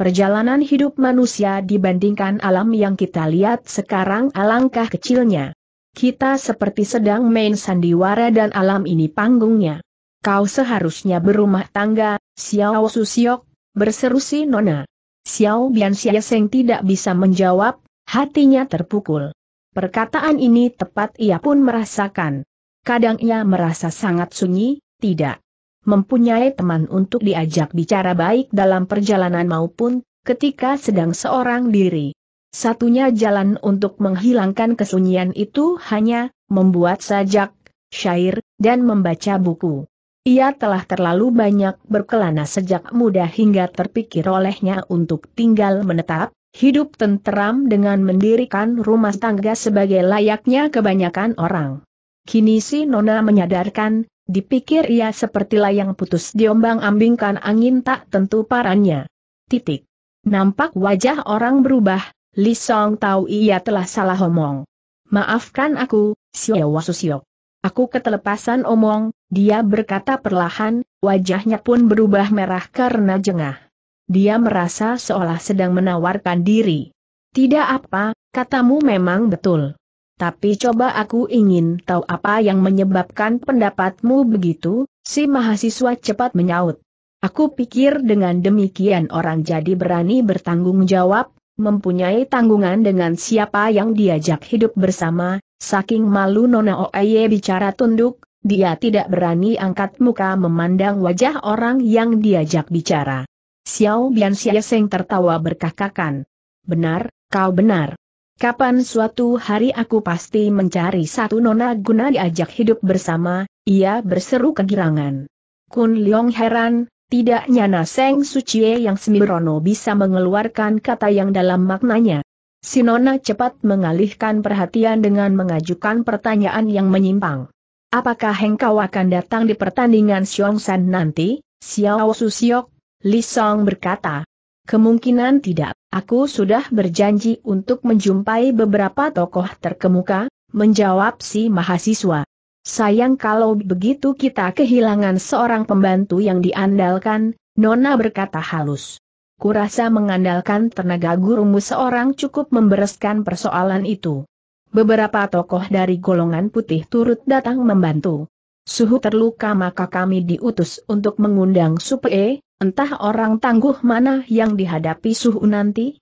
Speaker 1: Perjalanan hidup manusia dibandingkan alam yang kita lihat sekarang alangkah kecilnya. Kita seperti sedang main sandiwara dan alam ini panggungnya. Kau seharusnya berumah tangga, Xiao Susiok, berseru si Nona. Xiao Bian Xiaseng tidak bisa menjawab, hatinya terpukul. Perkataan ini tepat ia pun merasakan. Kadang ia merasa sangat sunyi, tidak mempunyai teman untuk diajak bicara baik dalam perjalanan maupun ketika sedang seorang diri. Satunya jalan untuk menghilangkan kesunyian itu hanya membuat sajak, syair, dan membaca buku. Ia telah terlalu banyak berkelana sejak muda hingga terpikir olehnya untuk tinggal menetap, hidup tenteram dengan mendirikan rumah tangga sebagai layaknya kebanyakan orang. Kini si Nona menyadarkan, dipikir ia seperti layang putus diombang-ambingkan angin tak tentu parannya. Titik. Nampak wajah orang berubah, Li Song tahu ia telah salah omong. Maafkan aku, Siowa Susiok. Aku ketelepasan omong, dia berkata perlahan, wajahnya pun berubah merah karena jengah. Dia merasa seolah sedang menawarkan diri. Tidak apa, katamu memang betul. Tapi coba aku ingin tahu apa yang menyebabkan pendapatmu begitu, si mahasiswa cepat menyaut. Aku pikir dengan demikian orang jadi berani bertanggung jawab, mempunyai tanggungan dengan siapa yang diajak hidup bersama, saking malu Nona Oeye bicara tunduk, dia tidak berani angkat muka memandang wajah orang yang diajak bicara. Xiao Bian Xieseng tertawa berkakakan. Benar, kau benar. Kapan suatu hari aku pasti mencari satu nona guna diajak hidup bersama, ia berseru kegirangan. Kun Leong heran, tidak nyana Seng Sucie yang Semirono bisa mengeluarkan kata yang dalam maknanya. Sinona cepat mengalihkan perhatian dengan mengajukan pertanyaan yang menyimpang. Apakah engkau akan datang di pertandingan San nanti? Xiao Susiok, Li Song berkata. Kemungkinan tidak, aku sudah berjanji untuk menjumpai beberapa tokoh terkemuka, menjawab si mahasiswa. Sayang kalau begitu kita kehilangan seorang pembantu yang diandalkan, Nona berkata halus. Kurasa mengandalkan tenaga gurumu seorang cukup membereskan persoalan itu. Beberapa tokoh dari golongan putih turut datang membantu. Suhu terluka maka kami diutus untuk mengundang supe, entah orang tangguh mana yang dihadapi Suhu nanti?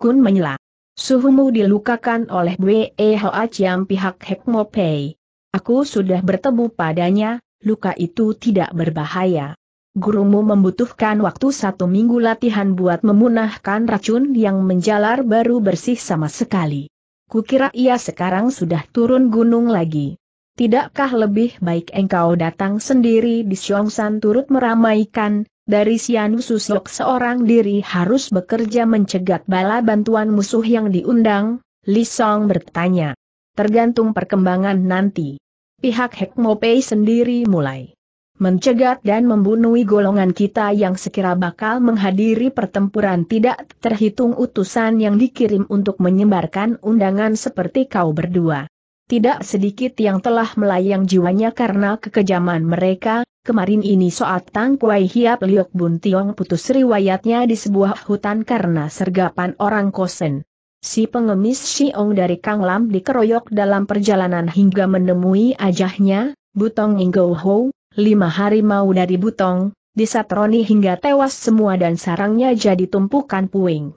Speaker 1: Kun menyela. Suhumu dilukakan oleh Bwe Hoa Chiam pihak Hekmopei. Aku sudah bertemu padanya, luka itu tidak berbahaya. Gurumu membutuhkan waktu satu minggu latihan buat memunahkan racun yang menjalar baru bersih sama sekali. Kukira ia sekarang sudah turun gunung lagi. Tidakkah lebih baik engkau datang sendiri di Xiongsan turut meramaikan, dari Sianu Susok seorang diri harus bekerja mencegat bala bantuan musuh yang diundang, Li Song bertanya. Tergantung perkembangan nanti pihak Hekmopei sendiri mulai mencegat dan membunuh golongan kita yang sekira bakal menghadiri pertempuran tidak terhitung utusan yang dikirim untuk menyebarkan undangan seperti kau berdua. Tidak sedikit yang telah melayang jiwanya karena kekejaman mereka, kemarin ini soat Tang Kuai Hiap Liok Bun Tiong putus riwayatnya di sebuah hutan karena sergapan orang kosen. Si pengemis Ong dari Kang Lam dikeroyok dalam perjalanan hingga menemui ajahnya, Butong Inggo Ho, lima mau dari Butong, disatroni hingga tewas semua dan sarangnya jadi tumpukan puing.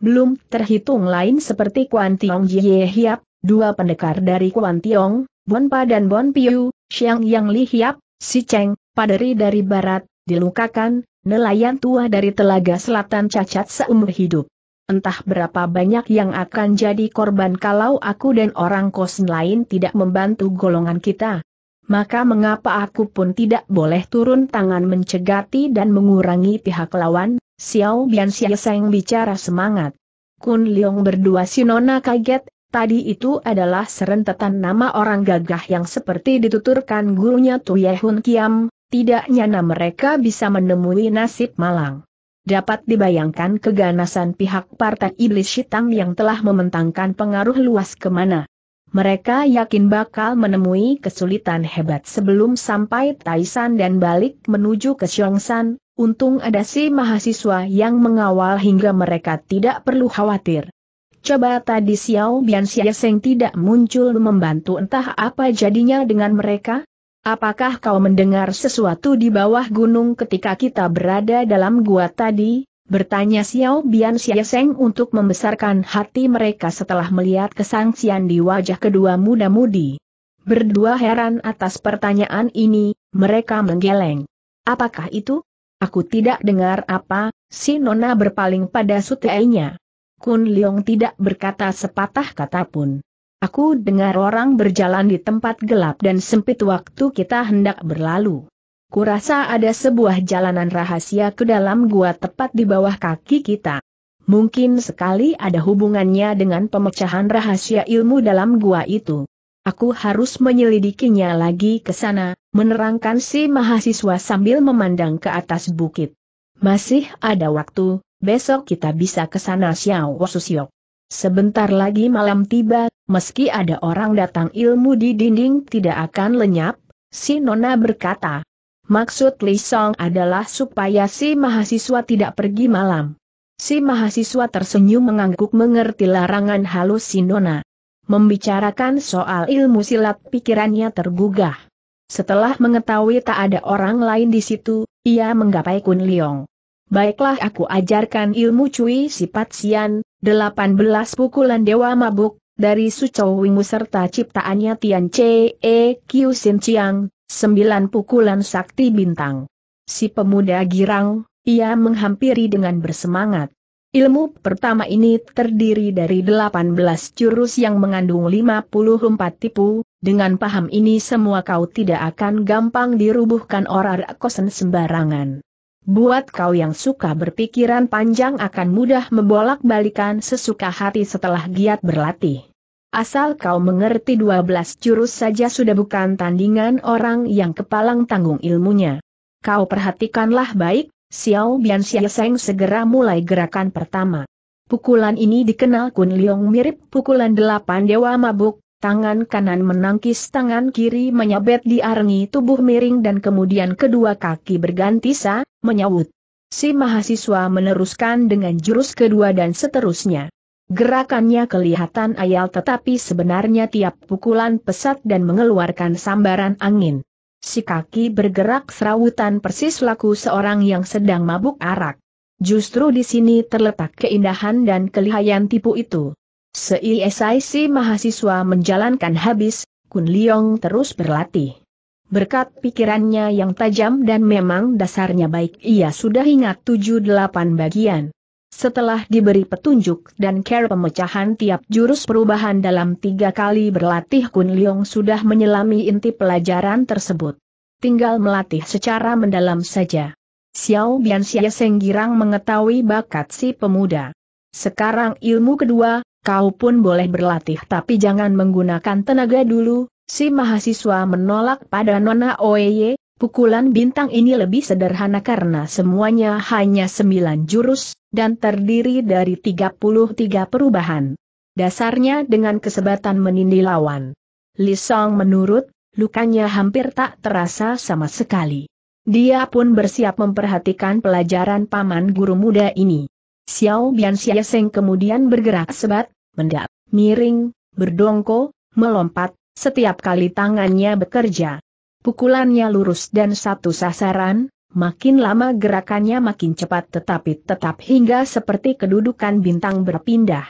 Speaker 1: Belum terhitung lain seperti Kuan Tiong Jie Hiap, dua pendekar dari Kuan Tiong, Bonpa dan Bon Piu, Xiang Yang Li Hiap, Si Cheng, Paderi dari Barat, dilukakan, nelayan tua dari Telaga Selatan cacat seumur hidup. Entah berapa banyak yang akan jadi korban kalau aku dan orang kos lain tidak membantu golongan kita. Maka mengapa aku pun tidak boleh turun tangan mencegati dan mengurangi pihak lawan? Xiao Bian Xiaoseng bicara semangat. Kun Leong berdua Sinona kaget, tadi itu adalah serentetan nama orang gagah yang seperti dituturkan gurunya Tuyehun Kiam, tidaknya mereka bisa menemui nasib malang. Dapat dibayangkan keganasan pihak Partai Iblis Hitam yang telah mementangkan pengaruh luas kemana. Mereka yakin bakal menemui kesulitan hebat sebelum sampai Taisan dan balik menuju ke Xiongsan, untung ada si mahasiswa yang mengawal hingga mereka tidak perlu khawatir. Coba tadi Xiao Bian Xiaoseng tidak muncul membantu entah apa jadinya dengan mereka? Apakah kau mendengar sesuatu di bawah gunung ketika kita berada dalam gua tadi? Bertanya Xiao Bian Seng untuk membesarkan hati mereka setelah melihat kesangsian di wajah kedua muda-mudi. Berdua heran atas pertanyaan ini, mereka menggeleng. Apakah itu? Aku tidak dengar apa, si Nona berpaling pada sutainya. Kun Leong tidak berkata sepatah kata pun. Aku dengar orang berjalan di tempat gelap dan sempit waktu kita hendak berlalu. Kurasa ada sebuah jalanan rahasia ke dalam gua tepat di bawah kaki kita. Mungkin sekali ada hubungannya dengan pemecahan rahasia ilmu dalam gua itu. Aku harus menyelidikinya lagi ke sana, menerangkan si mahasiswa sambil memandang ke atas bukit. Masih ada waktu, besok kita bisa ke sana Xiao Wosusyok. Sebentar lagi malam tiba, meski ada orang datang ilmu di dinding tidak akan lenyap, si Nona berkata. Maksud Li Song adalah supaya si mahasiswa tidak pergi malam. Si mahasiswa tersenyum mengangguk mengerti larangan halus si Nona. Membicarakan soal ilmu silat pikirannya tergugah. Setelah mengetahui tak ada orang lain di situ, ia menggapai Kun Liong. Baiklah aku ajarkan ilmu cuy sifat sian, 18 pukulan dewa mabuk, dari Sucou Wingu serta ciptaannya Tian Che E Kiu Sin Chiang, sembilan pukulan sakti bintang. Si pemuda girang, ia menghampiri dengan bersemangat. Ilmu pertama ini terdiri dari 18 jurus yang mengandung 54 tipu, dengan paham ini semua kau tidak akan gampang dirubuhkan orang kosen sembarangan. Buat kau yang suka berpikiran panjang akan mudah membolak-balikan sesuka hati setelah giat berlatih. Asal kau mengerti 12 jurus saja sudah bukan tandingan orang yang kepalang tanggung ilmunya. Kau perhatikanlah baik, Xiao Bian Xiaoseng segera mulai gerakan pertama. Pukulan ini dikenal Kun Liong mirip pukulan delapan dewa mabuk, tangan kanan menangkis tangan kiri menyabet diarengi tubuh miring dan kemudian kedua kaki berganti sa, menyawut. Si mahasiswa meneruskan dengan jurus kedua dan seterusnya. Gerakannya kelihatan ayal tetapi sebenarnya tiap pukulan pesat dan mengeluarkan sambaran angin. Si kaki bergerak serawutan persis laku seorang yang sedang mabuk arak. Justru di sini terletak keindahan dan kelihayan tipu itu. Seisai si mahasiswa menjalankan habis, Kun Liong terus berlatih. Berkat pikirannya yang tajam dan memang dasarnya baik ia sudah ingat 7-8 bagian. Setelah diberi petunjuk dan care pemecahan tiap jurus perubahan dalam tiga kali berlatih Kun Leong sudah menyelami inti pelajaran tersebut. Tinggal melatih secara mendalam saja. Xiao Bian Xia Senggirang mengetahui bakat si pemuda. Sekarang ilmu kedua, kau pun boleh berlatih tapi jangan menggunakan tenaga dulu, si mahasiswa menolak pada Nona Oeye, Pukulan bintang ini lebih sederhana karena semuanya hanya sembilan jurus, dan terdiri dari 33 perubahan. Dasarnya dengan kesebatan menindih lawan. Li Song menurut, lukanya hampir tak terasa sama sekali. Dia pun bersiap memperhatikan pelajaran paman guru muda ini. Xiao Bian Xiaseng kemudian bergerak sebat, mendap, miring, berdongko, melompat, setiap kali tangannya bekerja. Pukulannya lurus dan satu sasaran, makin lama gerakannya makin cepat tetapi tetap hingga seperti kedudukan bintang berpindah.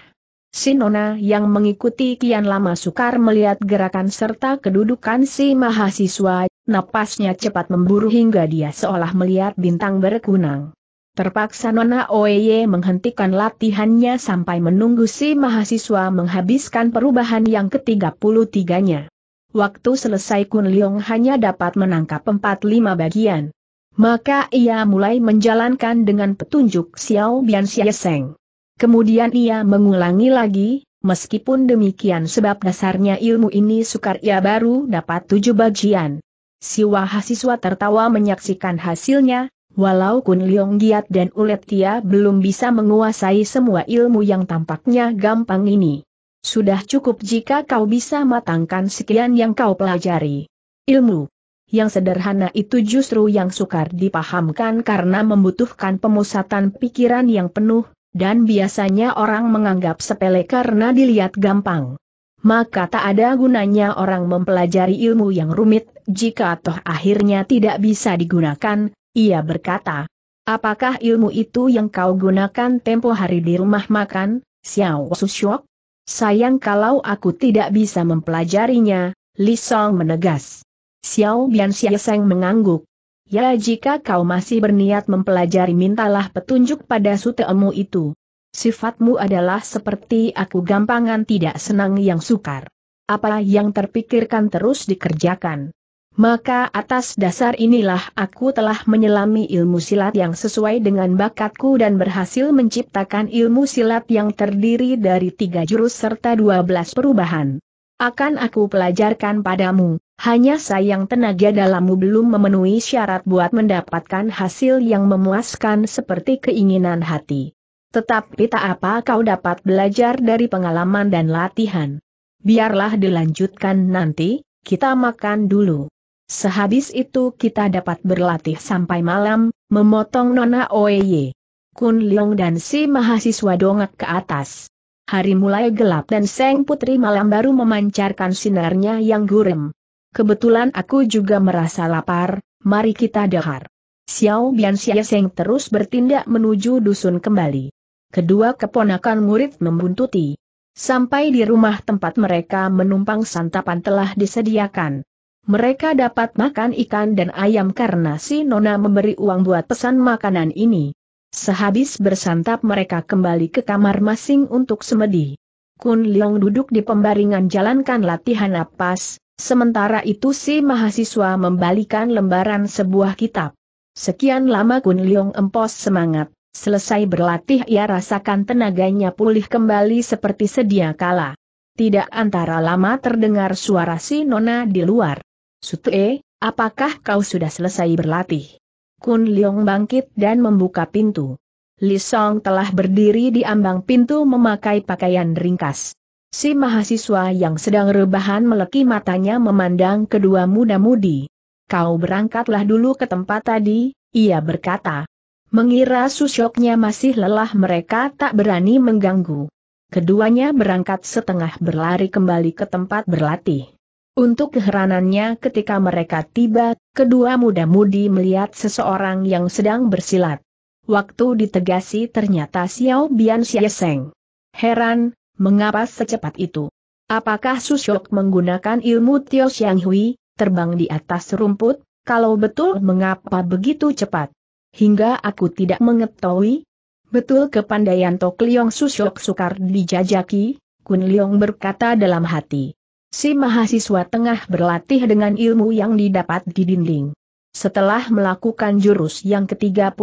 Speaker 1: Sinona yang mengikuti kian lama sukar melihat gerakan serta kedudukan si mahasiswa, napasnya cepat memburu hingga dia seolah melihat bintang berkunang. Terpaksa Nona Oye menghentikan latihannya sampai menunggu si mahasiswa menghabiskan perubahan yang ketiga puluh tiganya. Waktu selesai Kun Leong hanya dapat menangkap 4 lima bagian. Maka ia mulai menjalankan dengan petunjuk Xiao Bian Seng. Kemudian ia mengulangi lagi, meskipun demikian sebab dasarnya ilmu ini sukar ia baru dapat tujuh bagian. Siwa wahasiswa tertawa menyaksikan hasilnya, Walau Kun Leong giat dan ulet ia belum bisa menguasai semua ilmu yang tampaknya gampang ini. Sudah cukup jika kau bisa matangkan sekian yang kau pelajari. Ilmu yang sederhana itu justru yang sukar dipahamkan karena membutuhkan pemusatan pikiran yang penuh, dan biasanya orang menganggap sepele karena dilihat gampang. Maka tak ada gunanya orang mempelajari ilmu yang rumit, jika toh akhirnya tidak bisa digunakan, ia berkata. Apakah ilmu itu yang kau gunakan tempo hari di rumah makan, Xiao Sushuok? Sayang kalau aku tidak bisa mempelajarinya, Li Song menegas. Xiao Bian Xiaseng mengangguk. Ya jika kau masih berniat mempelajari mintalah petunjuk pada suteemu itu. Sifatmu adalah seperti aku gampangan tidak senang yang sukar. Apa yang terpikirkan terus dikerjakan. Maka atas dasar inilah aku telah menyelami ilmu silat yang sesuai dengan bakatku dan berhasil menciptakan ilmu silat yang terdiri dari tiga jurus serta dua belas perubahan. Akan aku pelajarkan padamu, hanya sayang tenaga dalammu belum memenuhi syarat buat mendapatkan hasil yang memuaskan seperti keinginan hati. Tetapi tak apa kau dapat belajar dari pengalaman dan latihan. Biarlah dilanjutkan nanti, kita makan dulu. Sehabis itu kita dapat berlatih sampai malam, memotong Nona Oeye. Kun Leong dan si mahasiswa dongak ke atas. Hari mulai gelap dan Seng Putri malam baru memancarkan sinarnya yang gurem. Kebetulan aku juga merasa lapar, mari kita dahar. Xiao Bian Xia Seng terus bertindak menuju dusun kembali. Kedua keponakan murid membuntuti. Sampai di rumah tempat mereka menumpang santapan telah disediakan. Mereka dapat makan ikan dan ayam karena si Nona memberi uang buat pesan makanan ini. Sehabis bersantap mereka kembali ke kamar masing untuk semedi. Kun Leong duduk di pembaringan jalankan latihan napas, sementara itu si mahasiswa membalikan lembaran sebuah kitab. Sekian lama Kun Leong empos semangat, selesai berlatih ia rasakan tenaganya pulih kembali seperti sedia kala. Tidak antara lama terdengar suara si Nona di luar. Sutue, eh, apakah kau sudah selesai berlatih? Kun Liong bangkit dan membuka pintu. Li Song telah berdiri di ambang pintu memakai pakaian ringkas. Si mahasiswa yang sedang rebahan meleki matanya memandang kedua muda-mudi. Kau berangkatlah dulu ke tempat tadi, ia berkata. Mengira susyoknya masih lelah mereka tak berani mengganggu. Keduanya berangkat setengah berlari kembali ke tempat berlatih. Untuk keheranannya ketika mereka tiba, kedua muda-mudi melihat seseorang yang sedang bersilat. Waktu ditegasi ternyata Xiao Bian Seng. Heran, mengapa secepat itu? Apakah Susyok menggunakan ilmu Tio Xiang Hui, terbang di atas rumput? Kalau betul mengapa begitu cepat? Hingga aku tidak mengetahui, Betul kepandaian Tok Liong Susyok sukar dijajaki, Kun Liong berkata dalam hati. Si mahasiswa tengah berlatih dengan ilmu yang didapat di dinding. Setelah melakukan jurus yang ke-35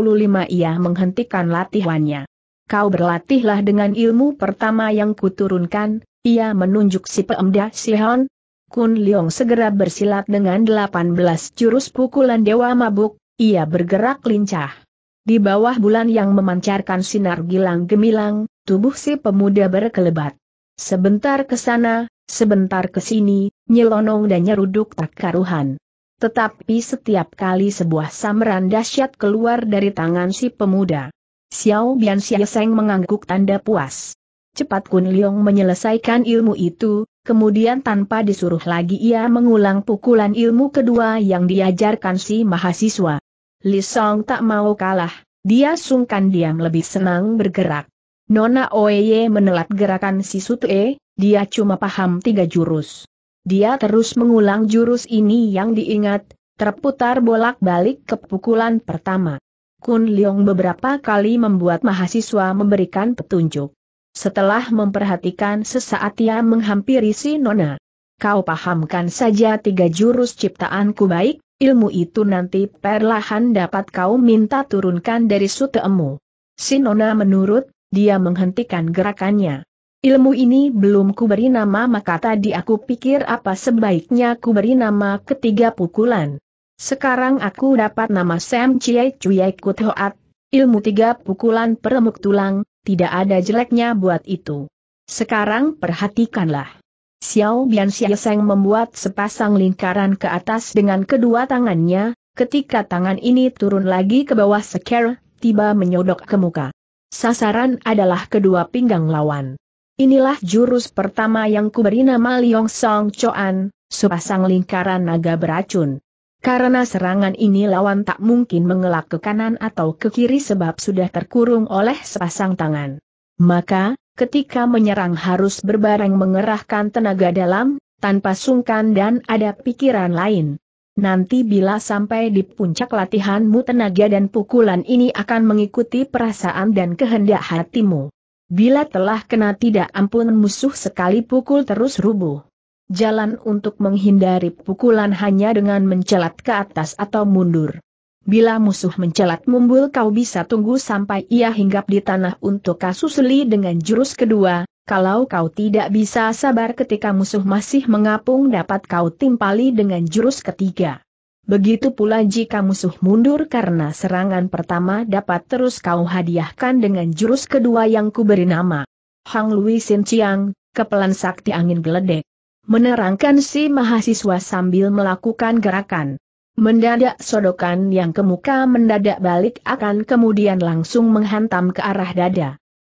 Speaker 1: ia menghentikan latihannya. Kau berlatihlah dengan ilmu pertama yang kuturunkan, ia menunjuk si Peemda Sihon. Kun Leong segera bersilat dengan 18 jurus pukulan dewa mabuk, ia bergerak lincah. Di bawah bulan yang memancarkan sinar gilang gemilang, tubuh si pemuda berkelebat. Sebentar ke sana, Sebentar ke sini, nyelonong dan nyeruduk tak karuhan. Tetapi setiap kali sebuah samaran dahsyat keluar dari tangan si pemuda. Xiao Bian Xiaoseng mengangguk tanda puas. Cepat Kun Liong menyelesaikan ilmu itu, kemudian tanpa disuruh lagi ia mengulang pukulan ilmu kedua yang diajarkan si mahasiswa. Li Song tak mau kalah, dia sungkan diam lebih senang bergerak. Nona Oeye menelat gerakan si Sutue, dia cuma paham tiga jurus. Dia terus mengulang jurus ini yang diingat, terputar bolak-balik ke pukulan pertama. Kun Leong beberapa kali membuat mahasiswa memberikan petunjuk. Setelah memperhatikan sesaat ia menghampiri si Nona. Kau pahamkan saja tiga jurus ciptaanku baik, ilmu itu nanti perlahan dapat kau minta turunkan dari sutemu. Si Nona menurut, dia menghentikan gerakannya. Ilmu ini belum kuberi nama maka tadi aku pikir apa sebaiknya kuberi nama ketiga pukulan. Sekarang aku dapat nama Sam Chiai Chuyai Kuthoat, ilmu tiga pukulan peremuk tulang, tidak ada jeleknya buat itu. Sekarang perhatikanlah. Xiao Bian Xiaoseng membuat sepasang lingkaran ke atas dengan kedua tangannya, ketika tangan ini turun lagi ke bawah seker, tiba menyodok ke muka. Sasaran adalah kedua pinggang lawan. Inilah jurus pertama yang kuberi nama Liong Song Choan, sepasang lingkaran naga beracun. Karena serangan ini lawan tak mungkin mengelak ke kanan atau ke kiri sebab sudah terkurung oleh sepasang tangan. Maka, ketika menyerang harus berbareng mengerahkan tenaga dalam, tanpa sungkan dan ada pikiran lain. Nanti bila sampai di puncak latihanmu tenaga dan pukulan ini akan mengikuti perasaan dan kehendak hatimu. Bila telah kena tidak ampun musuh sekali pukul terus rubuh. Jalan untuk menghindari pukulan hanya dengan mencelat ke atas atau mundur. Bila musuh mencelat mumbul kau bisa tunggu sampai ia hinggap di tanah untuk kasusuli dengan jurus kedua, kalau kau tidak bisa sabar ketika musuh masih mengapung dapat kau timpali dengan jurus ketiga. Begitu pula jika musuh mundur karena serangan pertama dapat terus kau hadiahkan dengan jurus kedua yang kuberi nama. Hang Lui Sin Chiang, kepelan sakti angin geledek. Menerangkan si mahasiswa sambil melakukan gerakan. Mendadak sodokan yang kemuka mendadak balik akan kemudian langsung menghantam ke arah dada.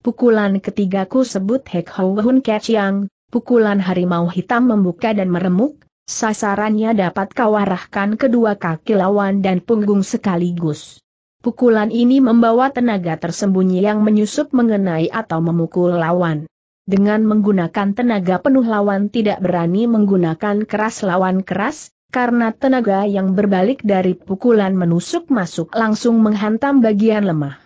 Speaker 1: Pukulan ketigaku sebut Hek Hou Hun Kechiang, pukulan harimau hitam membuka dan meremuk, sasarannya dapat kau arahkan kedua kaki lawan dan punggung sekaligus. Pukulan ini membawa tenaga tersembunyi yang menyusup mengenai atau memukul lawan. Dengan menggunakan tenaga penuh lawan tidak berani menggunakan keras lawan keras, karena tenaga yang berbalik dari pukulan menusuk masuk langsung menghantam bagian lemah.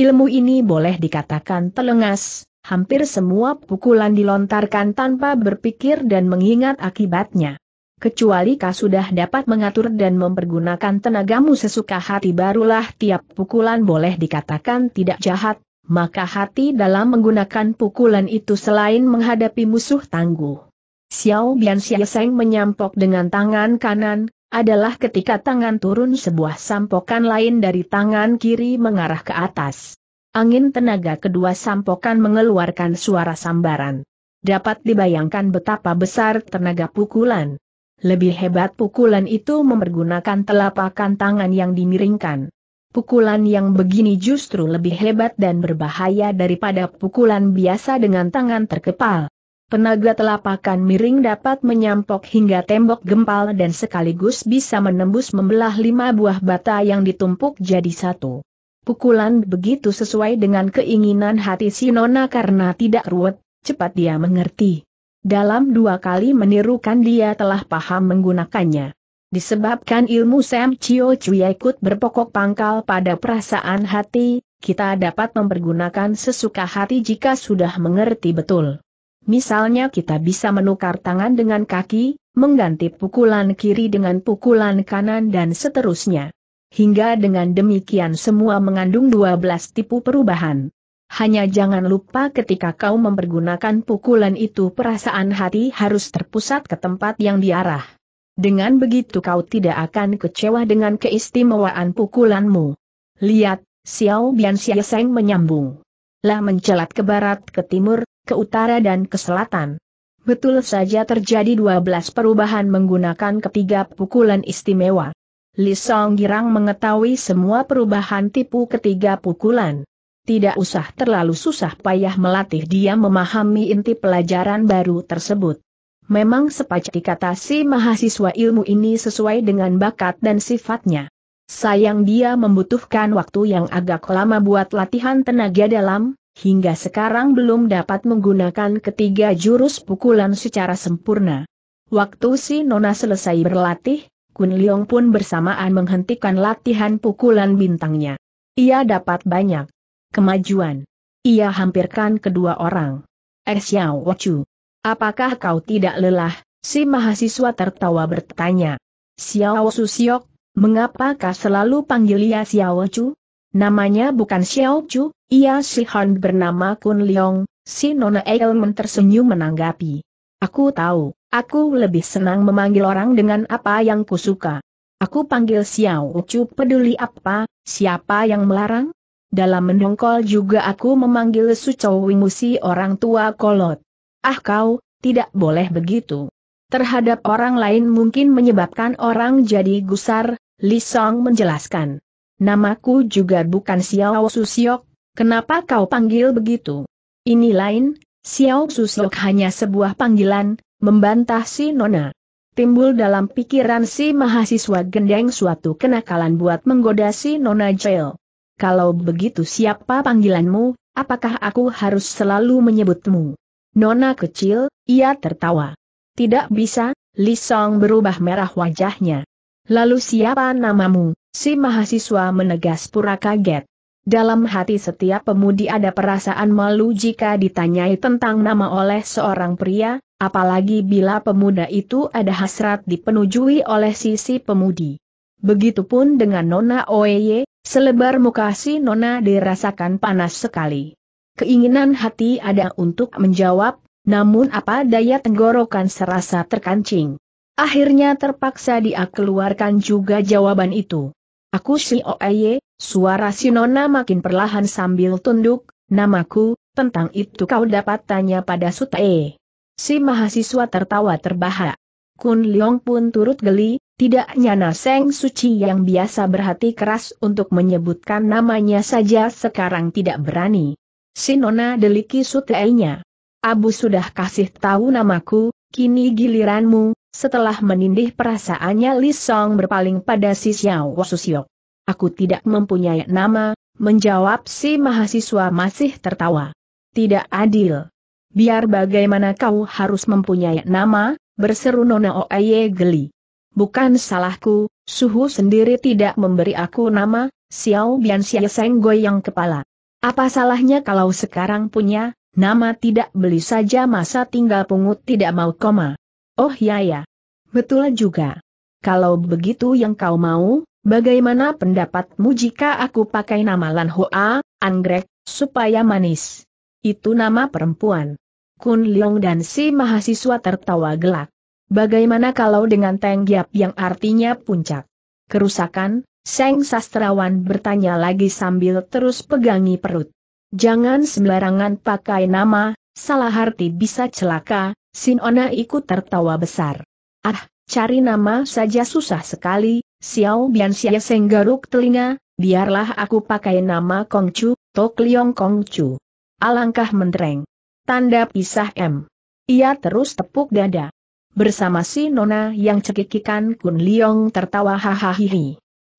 Speaker 1: Ilmu ini boleh dikatakan telengas, hampir semua pukulan dilontarkan tanpa berpikir dan mengingat akibatnya. Kecuali kau sudah dapat mengatur dan mempergunakan tenagamu sesuka hati barulah tiap pukulan boleh dikatakan tidak jahat, maka hati dalam menggunakan pukulan itu selain menghadapi musuh tangguh. Xiao Bian Xiaoseng menyampok dengan tangan kanan, adalah ketika tangan turun sebuah sampokan lain dari tangan kiri mengarah ke atas. Angin tenaga kedua sampokan mengeluarkan suara sambaran. Dapat dibayangkan betapa besar tenaga pukulan. Lebih hebat pukulan itu mempergunakan telapakan tangan yang dimiringkan. Pukulan yang begini justru lebih hebat dan berbahaya daripada pukulan biasa dengan tangan terkepal. Penaga telapakan miring dapat menyampok hingga tembok gempal dan sekaligus bisa menembus membelah lima buah bata yang ditumpuk jadi satu. Pukulan begitu sesuai dengan keinginan hati Sinona karena tidak ruwet, cepat dia mengerti. Dalam dua kali menirukan dia telah paham menggunakannya. Disebabkan ilmu Sam Chio Cui ikut berpokok pangkal pada perasaan hati, kita dapat mempergunakan sesuka hati jika sudah mengerti betul. Misalnya kita bisa menukar tangan dengan kaki, mengganti pukulan kiri dengan pukulan kanan dan seterusnya. Hingga dengan demikian semua mengandung 12 tipu perubahan. Hanya jangan lupa ketika kau mempergunakan pukulan itu perasaan hati harus terpusat ke tempat yang diarah. Dengan begitu kau tidak akan kecewa dengan keistimewaan pukulanmu. Lihat, Xiao Bian Xiaoseng menyambung. Lah mencelat ke barat ke timur, ke utara dan ke selatan. Betul saja terjadi 12 perubahan menggunakan ketiga pukulan istimewa. Li Song Girang mengetahui semua perubahan tipu ketiga pukulan. Tidak usah terlalu susah payah melatih dia memahami inti pelajaran baru tersebut. Memang sepacati kata si mahasiswa ilmu ini sesuai dengan bakat dan sifatnya. Sayang dia membutuhkan waktu yang agak lama buat latihan tenaga dalam, hingga sekarang belum dapat menggunakan ketiga jurus pukulan secara sempurna. Waktu si Nona selesai berlatih, Kun Leong pun bersamaan menghentikan latihan pukulan bintangnya. Ia dapat banyak kemajuan. Ia hampirkan kedua orang. Er Xiao Wachu. Apakah kau tidak lelah? Si mahasiswa tertawa bertanya. Xiao Su Susiok, mengapakah selalu panggil ia Xiao Chu? Namanya bukan Xiao Chu, ia si Han bernama Kun Leong, si Nona Elmen tersenyum menanggapi. Aku tahu, aku lebih senang memanggil orang dengan apa yang kusuka. Aku panggil Xiao Ucu peduli apa, siapa yang melarang? Dalam mendongkol juga aku memanggil Sucow Wingusi orang tua kolot. Ah kau, tidak boleh begitu. Terhadap orang lain mungkin menyebabkan orang jadi gusar, Li Song menjelaskan. Namaku juga bukan Xiao Susiok, Kenapa kau panggil begitu? Ini lain, Xiao Susok hanya sebuah panggilan, membantah si Nona. Timbul dalam pikiran si mahasiswa gendeng suatu kenakalan buat menggoda si Nona Jail. Kalau begitu siapa panggilanmu, apakah aku harus selalu menyebutmu? Nona kecil, ia tertawa. Tidak bisa, Li Song berubah merah wajahnya. Lalu siapa namamu? Si mahasiswa menegas pura kaget. Dalam hati setiap pemudi ada perasaan malu jika ditanyai tentang nama oleh seorang pria, apalagi bila pemuda itu ada hasrat dipenujui oleh sisi pemudi. Begitupun dengan Nona Oye, selebar muka si Nona dirasakan panas sekali. Keinginan hati ada untuk menjawab, namun apa daya tenggorokan serasa terkancing. Akhirnya terpaksa dia keluarkan juga jawaban itu. Aku si Oye. Suara Sinona makin perlahan sambil tunduk, namaku, tentang itu kau dapat tanya pada Sutae. Si mahasiswa tertawa terbahak. Kun Leong pun turut geli, tidak nyana Seng Suci yang biasa berhati keras untuk menyebutkan namanya saja sekarang tidak berani. Si Nona deliki Sutae-nya. Abu sudah kasih tahu namaku, kini giliranmu, setelah menindih perasaannya Li Song berpaling pada si Xiao Susio. Aku tidak mempunyai nama, menjawab si mahasiswa masih tertawa. Tidak adil. Biar bagaimana kau harus mempunyai nama, berseru Nona Oye geli. Bukan salahku, suhu sendiri tidak memberi aku nama, Xiao Bian Xie Seng goyang kepala. Apa salahnya kalau sekarang punya, nama tidak beli saja masa tinggal pungut tidak mau koma. Oh ya ya. Betul juga. Kalau begitu yang kau mau, Bagaimana pendapatmu jika aku pakai nama Lan Hoa, Anggrek, supaya manis? Itu nama perempuan. Kun Leong dan si mahasiswa tertawa gelak. Bagaimana kalau dengan Teng Giap yang artinya puncak? Kerusakan, Seng sastrawan bertanya lagi sambil terus pegangi perut. Jangan sembarangan pakai nama, salah arti bisa celaka, Sinona ikut tertawa besar. Ah, cari nama saja susah sekali, Xiao Bian Xia Seng garuk telinga, biarlah aku pakai nama Kongcu, Tok Liong Kongcu. Alangkah mentereng. Tanda pisah M. Ia terus tepuk dada. Bersama si Nona yang cekikikan Kun Liong tertawa hahaha.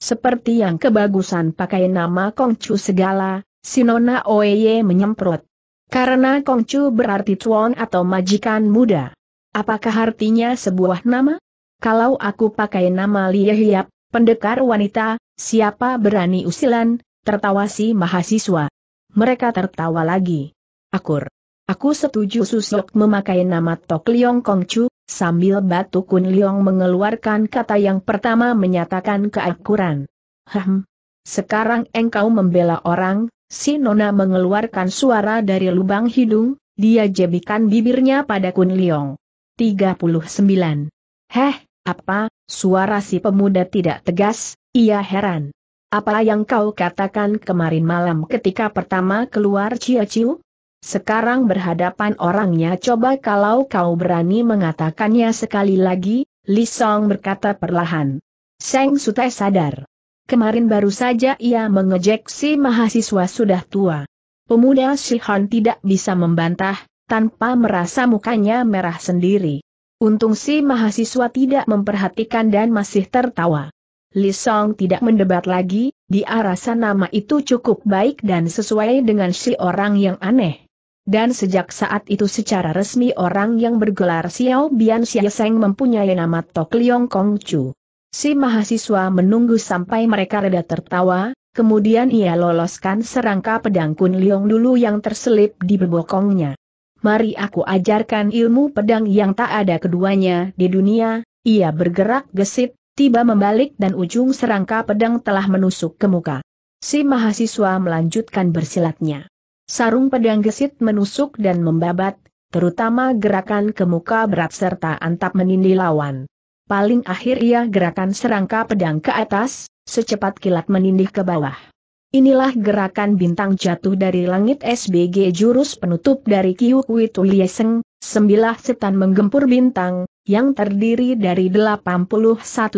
Speaker 1: Seperti yang kebagusan pakai nama Kongcu segala, si Nona Oeye menyemprot. Karena Kongcu berarti tuan atau majikan muda. Apakah artinya sebuah nama? Kalau aku pakai nama Liehiap, pendekar wanita, siapa berani usilan, tertawa si mahasiswa. Mereka tertawa lagi. Akur. Aku setuju Susyok memakai nama Tok Liong Chu, sambil Batu Kun Liong mengeluarkan kata yang pertama menyatakan keakuran. Hem. Sekarang engkau membela orang, si Nona mengeluarkan suara dari lubang hidung, dia jebikan bibirnya pada Kun Liong. 39. Heh, apa, suara si pemuda tidak tegas, ia heran. Apa yang kau katakan kemarin malam ketika pertama keluar Cia Ciu? Sekarang berhadapan orangnya coba kalau kau berani mengatakannya sekali lagi, Li Song berkata perlahan. Seng Sute sadar. Kemarin baru saja ia mengejek si mahasiswa sudah tua. Pemuda Shihon tidak bisa membantah, tanpa merasa mukanya merah sendiri. Untung si mahasiswa tidak memperhatikan dan masih tertawa. Li Song tidak mendebat lagi, arah sana nama itu cukup baik dan sesuai dengan si orang yang aneh. Dan sejak saat itu secara resmi orang yang bergelar Xiao Bian Xia mempunyai nama Tok Leong Kong Chu. Si mahasiswa menunggu sampai mereka reda tertawa, kemudian ia loloskan serangka pedang Kun Leong dulu yang terselip di bebokongnya mari aku ajarkan ilmu pedang yang tak ada keduanya di dunia, ia bergerak gesit, tiba membalik dan ujung serangka pedang telah menusuk ke muka. Si mahasiswa melanjutkan bersilatnya. Sarung pedang gesit menusuk dan membabat, terutama gerakan ke muka berat serta antap menindih lawan. Paling akhir ia gerakan serangka pedang ke atas, secepat kilat menindih ke bawah. Inilah gerakan bintang jatuh dari langit SBG jurus penutup dari Kiukui Tulieseng, sembilah setan menggempur bintang, yang terdiri dari 81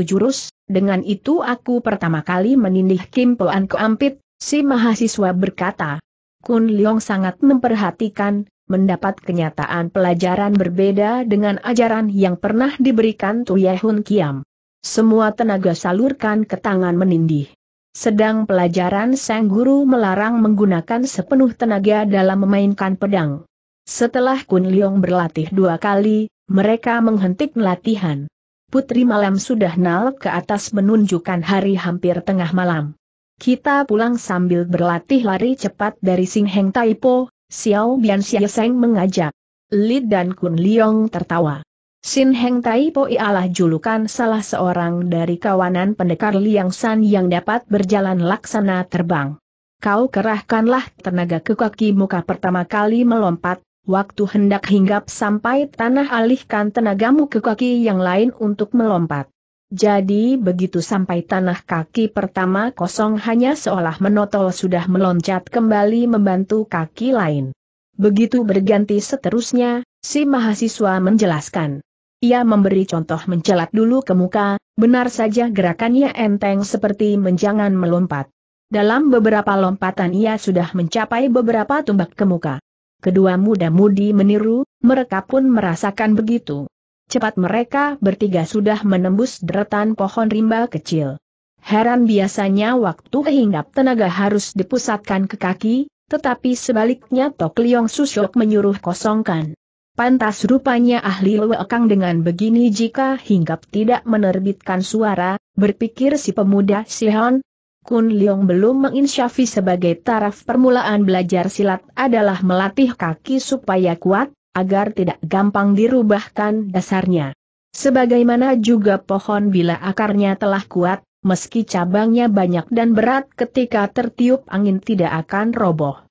Speaker 1: jurus, dengan itu aku pertama kali menindih Kim Poan Keampit, si mahasiswa berkata. Kun Leong sangat memperhatikan, mendapat kenyataan pelajaran berbeda dengan ajaran yang pernah diberikan Tuyehun Kiam. Semua tenaga salurkan ke tangan menindih. Sedang pelajaran sang guru melarang menggunakan sepenuh tenaga dalam memainkan pedang. Setelah Kun Leong berlatih dua kali, mereka menghentik latihan. Putri malam sudah nal ke atas menunjukkan hari hampir tengah malam. Kita pulang sambil berlatih lari cepat dari Sing Heng Taipo, Xiao Bian Xia Seng mengajak. Li dan Kun Leong tertawa. Sin Heng Tai Po ialah julukan salah seorang dari kawanan pendekar Liang San yang dapat berjalan laksana terbang. Kau kerahkanlah tenaga ke kaki muka pertama kali melompat, waktu hendak hinggap sampai tanah alihkan tenagamu ke kaki yang lain untuk melompat. Jadi begitu sampai tanah kaki pertama kosong hanya seolah menotol sudah meloncat kembali membantu kaki lain. Begitu berganti seterusnya, si mahasiswa menjelaskan. Ia memberi contoh mencelat dulu ke muka, benar saja gerakannya enteng seperti menjangan melompat. Dalam beberapa lompatan ia sudah mencapai beberapa tumbak ke muka. Kedua muda-mudi meniru, mereka pun merasakan begitu. Cepat mereka bertiga sudah menembus deretan pohon rimba kecil. Heran biasanya waktu kehinggap tenaga harus dipusatkan ke kaki, tetapi sebaliknya Tok Liong Susyok menyuruh kosongkan. Pantas rupanya ahli lewekang dengan begini jika hinggap tidak menerbitkan suara, berpikir si pemuda Si Sihon. Kun Leong belum menginsyafi sebagai taraf permulaan belajar silat adalah melatih kaki supaya kuat, agar tidak gampang dirubahkan dasarnya. Sebagaimana juga pohon bila akarnya telah kuat, meski cabangnya banyak dan berat ketika tertiup angin tidak akan roboh.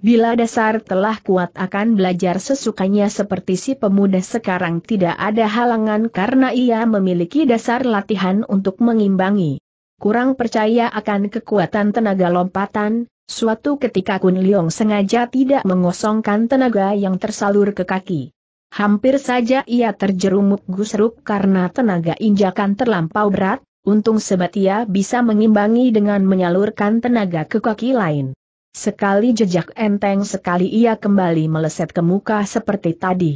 Speaker 1: Bila dasar telah kuat akan belajar sesukanya seperti si pemuda sekarang tidak ada halangan karena ia memiliki dasar latihan untuk mengimbangi. Kurang percaya akan kekuatan tenaga lompatan, suatu ketika Kun Liong sengaja tidak mengosongkan tenaga yang tersalur ke kaki. Hampir saja ia terjerumuk gusruk karena tenaga injakan terlampau berat, untung sebatia bisa mengimbangi dengan menyalurkan tenaga ke kaki lain. Sekali jejak enteng sekali ia kembali meleset ke muka seperti tadi.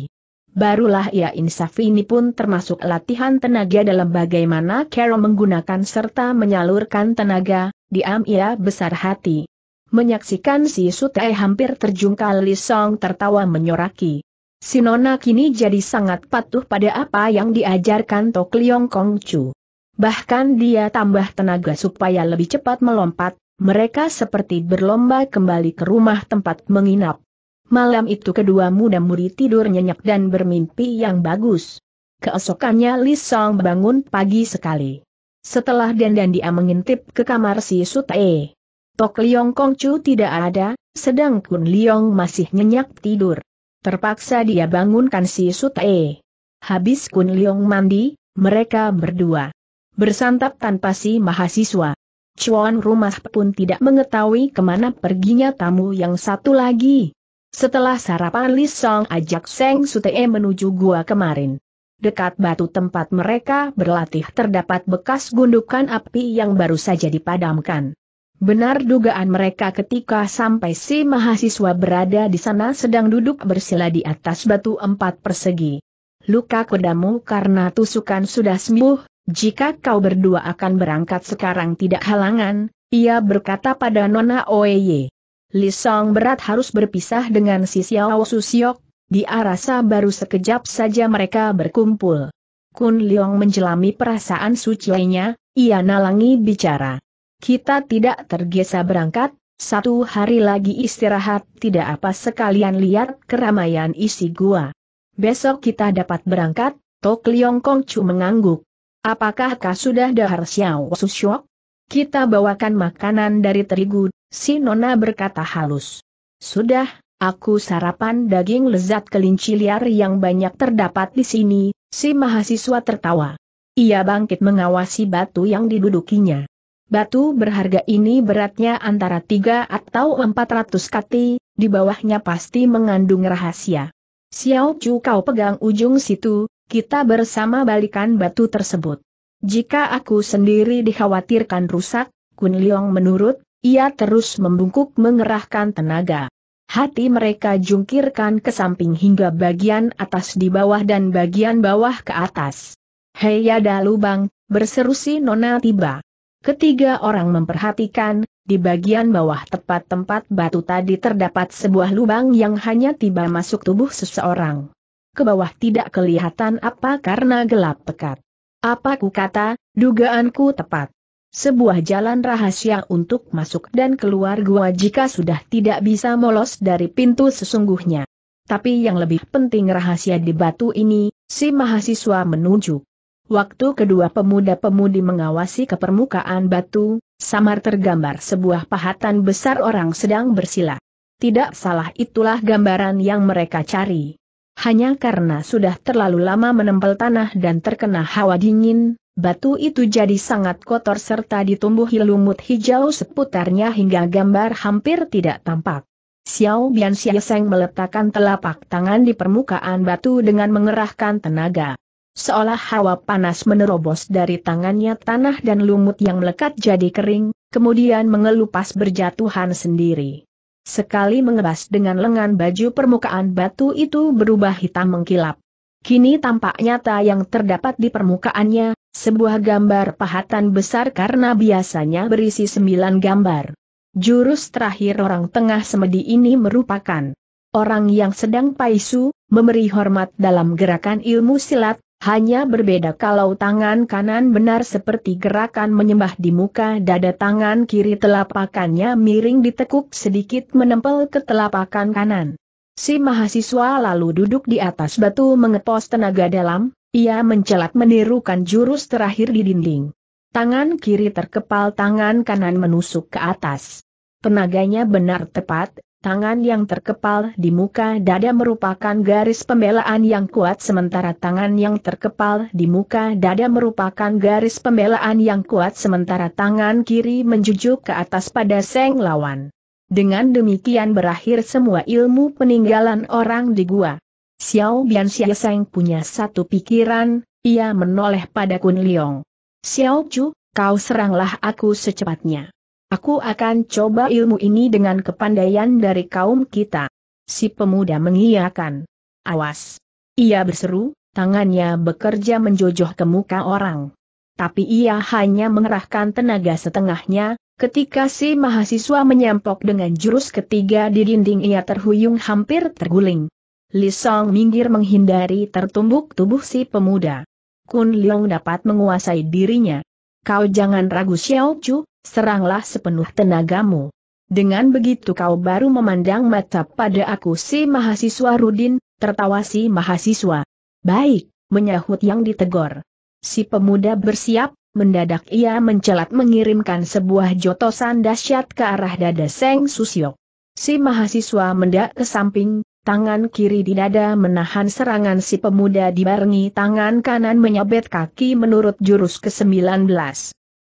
Speaker 1: Barulah ia insaf ini pun termasuk latihan tenaga dalam bagaimana Carol menggunakan serta menyalurkan tenaga, diam ia besar hati. Menyaksikan si Sutai hampir terjungkal Li Song tertawa menyoraki. Si Nona kini jadi sangat patuh pada apa yang diajarkan Tok Liong Kong Chu. Bahkan dia tambah tenaga supaya lebih cepat melompat, mereka seperti berlomba kembali ke rumah tempat menginap. Malam itu kedua muda murid tidur nyenyak dan bermimpi yang bagus. Keesokannya Li Song bangun pagi sekali. Setelah dan dan dia mengintip ke kamar si Sutae. Tok Liong Kongcu tidak ada, sedang Kun Liong masih nyenyak tidur. Terpaksa dia bangunkan si Sutae. Habis Kun Liong mandi, mereka berdua bersantap tanpa si mahasiswa. Cuan rumah pun tidak mengetahui kemana perginya tamu yang satu lagi. Setelah sarapan Li Song ajak Seng Sutee menuju gua kemarin. Dekat batu tempat mereka berlatih terdapat bekas gundukan api yang baru saja dipadamkan. Benar dugaan mereka ketika sampai si mahasiswa berada di sana sedang duduk bersila di atas batu empat persegi. Luka kodamu karena tusukan sudah sembuh, jika kau berdua akan berangkat sekarang tidak halangan, ia berkata pada Nona Oeye. Li Song berat harus berpisah dengan si Xiao Susiok, Di arasa baru sekejap saja mereka berkumpul. Kun Leong menjelami perasaan sucinya, ia nalangi bicara. Kita tidak tergesa berangkat, satu hari lagi istirahat tidak apa sekalian lihat keramaian isi gua. Besok kita dapat berangkat, Tok Kong Chu mengangguk. Apakah kau sudah dahar Xiao Susyok? Kita bawakan makanan dari terigu, si Nona berkata halus. Sudah, aku sarapan daging lezat kelinci liar yang banyak terdapat di sini, si mahasiswa tertawa. Ia bangkit mengawasi batu yang didudukinya. Batu berharga ini beratnya antara 3 atau 400 kati, di bawahnya pasti mengandung rahasia. Xiao Chu kau pegang ujung situ, kita bersama balikan batu tersebut. Jika aku sendiri dikhawatirkan rusak, Kun Liong menurut, ia terus membungkuk mengerahkan tenaga. Hati mereka jungkirkan ke samping hingga bagian atas di bawah dan bagian bawah ke atas. Hei ada lubang, berseru si Nona tiba. Ketiga orang memperhatikan, di bagian bawah tepat tempat batu tadi terdapat sebuah lubang yang hanya tiba masuk tubuh seseorang ke bawah tidak kelihatan apa karena gelap pekat. Apa ku kata, dugaanku tepat. Sebuah jalan rahasia untuk masuk dan keluar gua jika sudah tidak bisa molos dari pintu sesungguhnya. Tapi yang lebih penting rahasia di batu ini, si mahasiswa menuju. Waktu kedua pemuda-pemudi mengawasi ke permukaan batu, samar tergambar sebuah pahatan besar orang sedang bersila. Tidak salah itulah gambaran yang mereka cari. Hanya karena sudah terlalu lama menempel tanah dan terkena hawa dingin, batu itu jadi sangat kotor serta ditumbuhi lumut hijau seputarnya hingga gambar hampir tidak tampak. Xiao Bian Xiaoseng meletakkan telapak tangan di permukaan batu dengan mengerahkan tenaga. Seolah hawa panas menerobos dari tangannya tanah dan lumut yang melekat jadi kering, kemudian mengelupas berjatuhan sendiri. Sekali mengebas dengan lengan baju permukaan batu itu berubah hitam mengkilap. Kini tampak nyata yang terdapat di permukaannya, sebuah gambar pahatan besar karena biasanya berisi sembilan gambar. Jurus terakhir orang tengah semedi ini merupakan orang yang sedang paisu, memberi hormat dalam gerakan ilmu silat, hanya berbeda kalau tangan kanan benar seperti gerakan menyembah di muka dada tangan kiri telapakannya miring ditekuk sedikit menempel ke telapakan kanan. Si mahasiswa lalu duduk di atas batu mengepos tenaga dalam, ia mencelat menirukan jurus terakhir di dinding. Tangan kiri terkepal tangan kanan menusuk ke atas. Tenaganya benar tepat, Tangan yang terkepal di muka dada merupakan garis pembelaan yang kuat sementara tangan yang terkepal di muka dada merupakan garis pembelaan yang kuat sementara tangan kiri menjujuk ke atas pada seng lawan. Dengan demikian berakhir semua ilmu peninggalan orang di gua. Xiao Bian Seng punya satu pikiran, ia menoleh pada Kun Leong. Xiao Chu, kau seranglah aku secepatnya. Aku akan coba ilmu ini dengan kepandaian dari kaum kita. Si pemuda mengiyakan. Awas! Ia berseru, tangannya bekerja menjojoh ke muka orang. Tapi ia hanya mengerahkan tenaga setengahnya, ketika si mahasiswa menyampok dengan jurus ketiga di dinding ia terhuyung hampir terguling. Li Song minggir menghindari tertumbuk tubuh si pemuda. Kun Leong dapat menguasai dirinya. Kau jangan ragu Xiao Chu, seranglah sepenuh tenagamu. Dengan begitu kau baru memandang mata pada aku si mahasiswa Rudin, tertawa si mahasiswa. Baik, menyahut yang ditegor. Si pemuda bersiap, mendadak ia mencelat mengirimkan sebuah jotosan dahsyat ke arah dada Seng Susiok. Si mahasiswa mendak ke samping, Tangan kiri di dada menahan serangan si pemuda dibarengi tangan kanan menyabet kaki menurut jurus ke-19.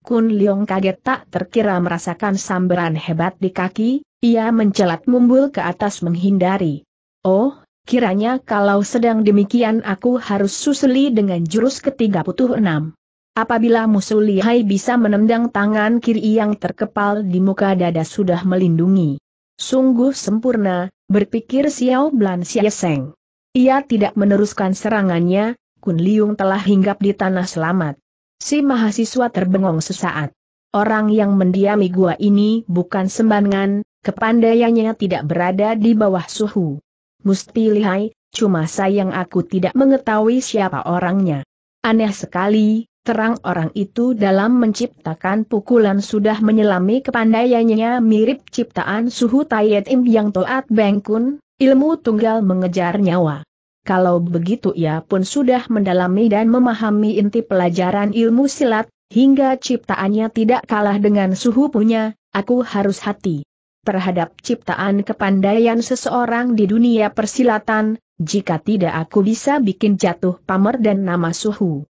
Speaker 1: Kun Leong kaget tak terkira merasakan sambaran hebat di kaki, ia mencelat mumbul ke atas menghindari. Oh, kiranya kalau sedang demikian aku harus susuli dengan jurus ke-36. Apabila musuh lihai bisa menendang tangan kiri yang terkepal di muka dada sudah melindungi. Sungguh sempurna, berpikir Xiao Blan Seng. Ia tidak meneruskan serangannya, Kun Liung telah hinggap di tanah selamat. Si mahasiswa terbengong sesaat. Orang yang mendiami gua ini bukan sembangan. kepandaiannya tidak berada di bawah suhu. Musti lihai, cuma sayang aku tidak mengetahui siapa orangnya. Aneh sekali, terang orang itu dalam menciptakan pukulan sudah menyelami kepandaiannya mirip ciptaan suhu Tayet Im yang toat bengkun, ilmu tunggal mengejar nyawa. Kalau begitu ia pun sudah mendalami dan memahami inti pelajaran ilmu silat, hingga ciptaannya tidak kalah dengan suhu punya, aku harus hati terhadap ciptaan kepandaian seseorang di dunia persilatan, jika tidak aku bisa bikin jatuh pamer dan nama suhu.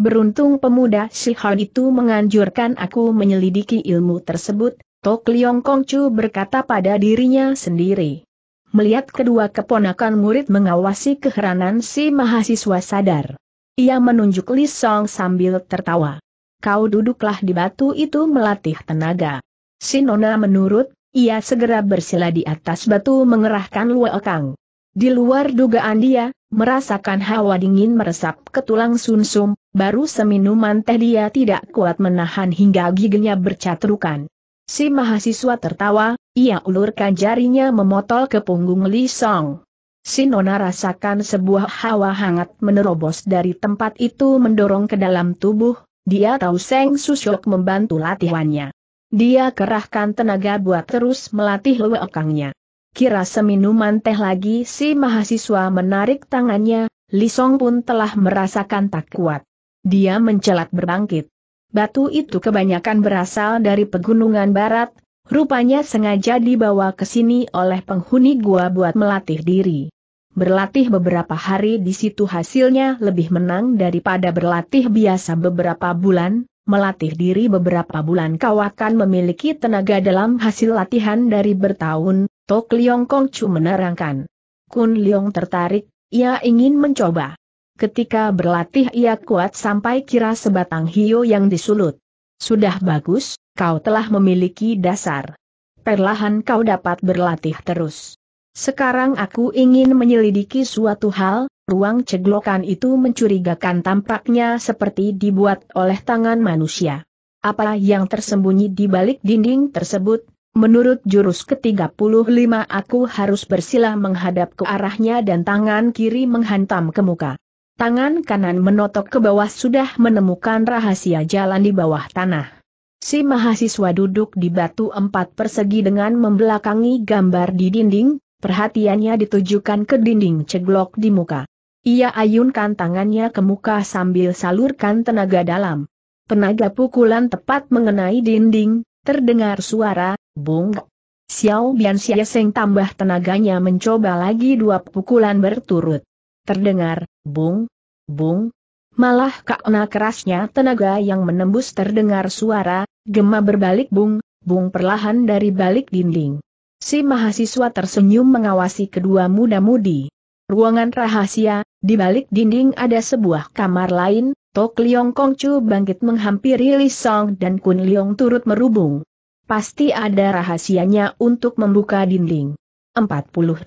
Speaker 1: Beruntung pemuda Shihan itu menganjurkan aku menyelidiki ilmu tersebut, Tok Liong Kongcu berkata pada dirinya sendiri. Melihat kedua keponakan murid mengawasi keheranan si mahasiswa sadar. Ia menunjuk Li Song sambil tertawa. Kau duduklah di batu itu melatih tenaga. Si Nona menurut, ia segera bersila di atas batu mengerahkan Luo Kang. Di luar dugaan dia, merasakan hawa dingin meresap ke tulang Sunsum, baru seminuman teh dia tidak kuat menahan hingga giginya bercatrukan. Si mahasiswa tertawa, ia ulurkan jarinya memotol ke punggung Li Song. Si Nona rasakan sebuah hawa hangat menerobos dari tempat itu mendorong ke dalam tubuh, dia tahu Seng Susyok membantu latihannya. Dia kerahkan tenaga buat terus melatih lewekangnya. Kira seminuman teh lagi si mahasiswa menarik tangannya, Lisong pun telah merasakan tak kuat. Dia mencelat berbangkit. Batu itu kebanyakan berasal dari pegunungan barat, rupanya sengaja dibawa ke sini oleh penghuni gua buat melatih diri. Berlatih beberapa hari di situ hasilnya lebih menang daripada berlatih biasa beberapa bulan, melatih diri beberapa bulan kau akan memiliki tenaga dalam hasil latihan dari bertahun, Tok Liong Kong Chu menerangkan. Kun Liong tertarik, ia ingin mencoba. Ketika berlatih ia kuat sampai kira sebatang hio yang disulut. Sudah bagus, kau telah memiliki dasar. Perlahan kau dapat berlatih terus. Sekarang aku ingin menyelidiki suatu hal, ruang ceglokan itu mencurigakan tampaknya seperti dibuat oleh tangan manusia. Apa yang tersembunyi di balik dinding tersebut, Menurut jurus ke-35 aku harus bersila menghadap ke arahnya dan tangan kiri menghantam ke muka. Tangan kanan menotok ke bawah sudah menemukan rahasia jalan di bawah tanah. Si mahasiswa duduk di batu empat persegi dengan membelakangi gambar di dinding, perhatiannya ditujukan ke dinding ceglok di muka. Ia ayunkan tangannya ke muka sambil salurkan tenaga dalam. Tenaga pukulan tepat mengenai dinding, terdengar suara, Bung. Xiao Bian Xieseng tambah tenaganya mencoba lagi dua pukulan berturut. Terdengar, bung, bung. Malah karena kerasnya tenaga yang menembus terdengar suara, gema berbalik bung, bung perlahan dari balik dinding. Si mahasiswa tersenyum mengawasi kedua muda-mudi. Ruangan rahasia, di balik dinding ada sebuah kamar lain, Tok Liong Chu bangkit menghampiri Li Song dan Kun Liong turut merubung. Pasti ada rahasianya untuk membuka dinding. 48.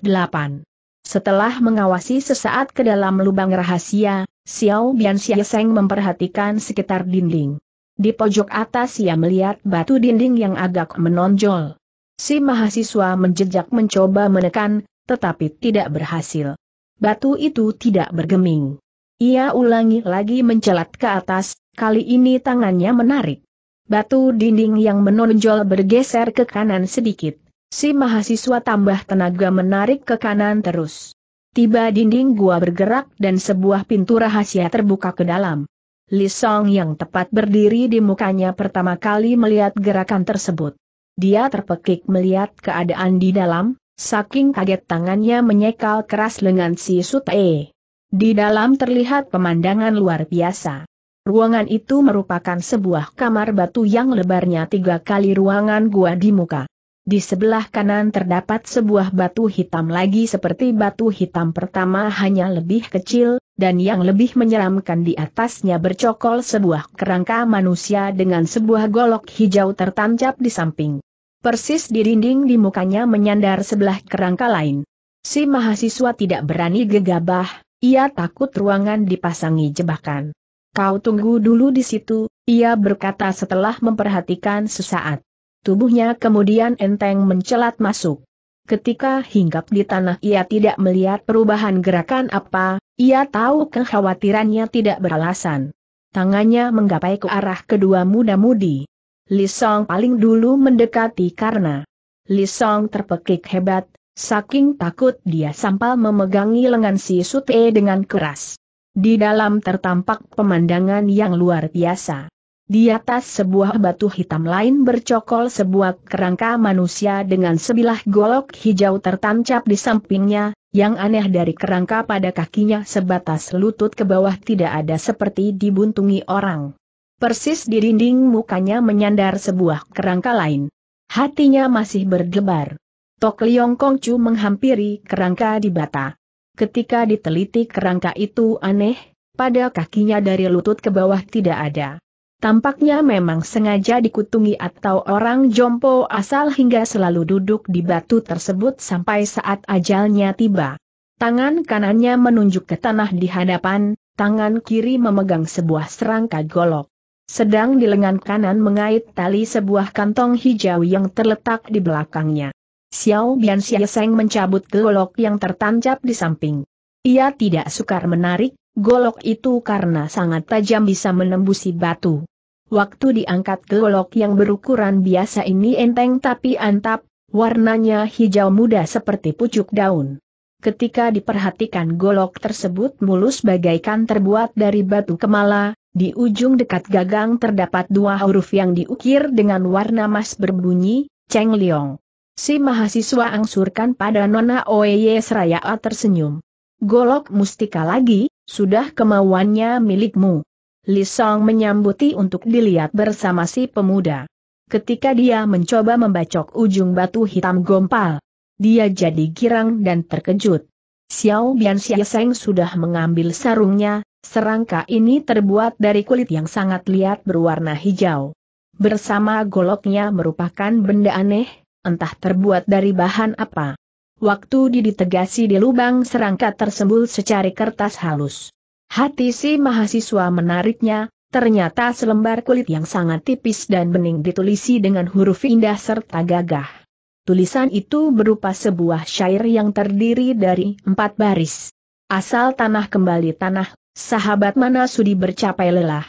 Speaker 1: Setelah mengawasi sesaat ke dalam lubang rahasia, Xiao Bian Xiaoseng memperhatikan sekitar dinding. Di pojok atas ia melihat batu dinding yang agak menonjol. Si mahasiswa menjejak mencoba menekan, tetapi tidak berhasil. Batu itu tidak bergeming. Ia ulangi lagi mencelat ke atas, kali ini tangannya menarik. Batu dinding yang menonjol bergeser ke kanan sedikit. Si mahasiswa tambah tenaga menarik ke kanan terus. Tiba dinding gua bergerak dan sebuah pintu rahasia terbuka ke dalam. Li Song yang tepat berdiri di mukanya pertama kali melihat gerakan tersebut. Dia terpekik melihat keadaan di dalam, saking kaget tangannya menyekal keras lengan si Sute. Di dalam terlihat pemandangan luar biasa. Ruangan itu merupakan sebuah kamar batu yang lebarnya tiga kali ruangan gua di muka. Di sebelah kanan terdapat sebuah batu hitam lagi seperti batu hitam pertama hanya lebih kecil, dan yang lebih menyeramkan di atasnya bercokol sebuah kerangka manusia dengan sebuah golok hijau tertancap di samping. Persis di dinding di mukanya menyandar sebelah kerangka lain. Si mahasiswa tidak berani gegabah, ia takut ruangan dipasangi jebakan. Kau tunggu dulu di situ, ia berkata setelah memperhatikan sesaat. Tubuhnya kemudian enteng mencelat masuk. Ketika hinggap di tanah ia tidak melihat perubahan gerakan apa, ia tahu kekhawatirannya tidak beralasan. Tangannya menggapai ke arah kedua muda-mudi. Lisong paling dulu mendekati karena Lisong terpekik hebat, saking takut dia sampal memegangi lengan si Sute dengan keras. Di dalam tertampak pemandangan yang luar biasa. Di atas sebuah batu hitam lain bercokol sebuah kerangka manusia dengan sebilah golok hijau tertancap di sampingnya, yang aneh dari kerangka pada kakinya sebatas lutut ke bawah tidak ada seperti dibuntungi orang. Persis di dinding mukanya menyandar sebuah kerangka lain. Hatinya masih berdebar. Tok Liong Kongcu menghampiri kerangka di bata ketika diteliti kerangka itu aneh, pada kakinya dari lutut ke bawah tidak ada. Tampaknya memang sengaja dikutungi atau orang jompo asal hingga selalu duduk di batu tersebut sampai saat ajalnya tiba. Tangan kanannya menunjuk ke tanah di hadapan, tangan kiri memegang sebuah serangka golok. Sedang di lengan kanan mengait tali sebuah kantong hijau yang terletak di belakangnya. Xiao Bian Seng mencabut golok yang tertancap di samping. Ia tidak sukar menarik, golok itu karena sangat tajam bisa menembusi batu. Waktu diangkat golok yang berukuran biasa ini enteng tapi antap, warnanya hijau muda seperti pucuk daun. Ketika diperhatikan golok tersebut mulus bagaikan terbuat dari batu kemala, di ujung dekat gagang terdapat dua huruf yang diukir dengan warna emas berbunyi, Cheng Liong. Si mahasiswa angsurkan pada Nona Oeye seraya tersenyum. Golok mustika lagi, sudah kemauannya milikmu. Li Song menyambuti untuk dilihat bersama si pemuda. Ketika dia mencoba membacok ujung batu hitam gompal, dia jadi girang dan terkejut. Xiao Bian Xiaseng sudah mengambil sarungnya, serangka ini terbuat dari kulit yang sangat liat berwarna hijau. Bersama goloknya merupakan benda aneh, entah terbuat dari bahan apa. Waktu diditegasi di lubang serangka tersembul secari kertas halus. Hati si mahasiswa menariknya, ternyata selembar kulit yang sangat tipis dan bening ditulisi dengan huruf indah serta gagah. Tulisan itu berupa sebuah syair yang terdiri dari empat baris. Asal tanah kembali tanah, sahabat mana sudi bercapai lelah.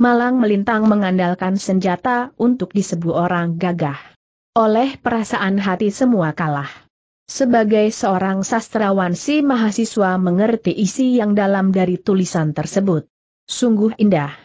Speaker 1: Malang melintang mengandalkan senjata untuk disebut orang gagah oleh perasaan hati semua kalah. Sebagai seorang sastrawan si mahasiswa mengerti isi yang dalam dari tulisan tersebut. Sungguh indah.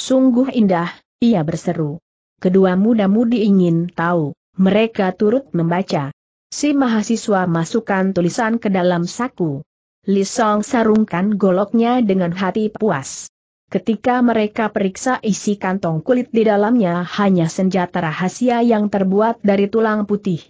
Speaker 1: Sungguh indah, ia berseru. Kedua muda-mudi ingin tahu, mereka turut membaca. Si mahasiswa masukkan tulisan ke dalam saku. Lisong sarungkan goloknya dengan hati puas. Ketika mereka periksa isi kantong kulit di dalamnya hanya senjata rahasia yang terbuat dari tulang putih.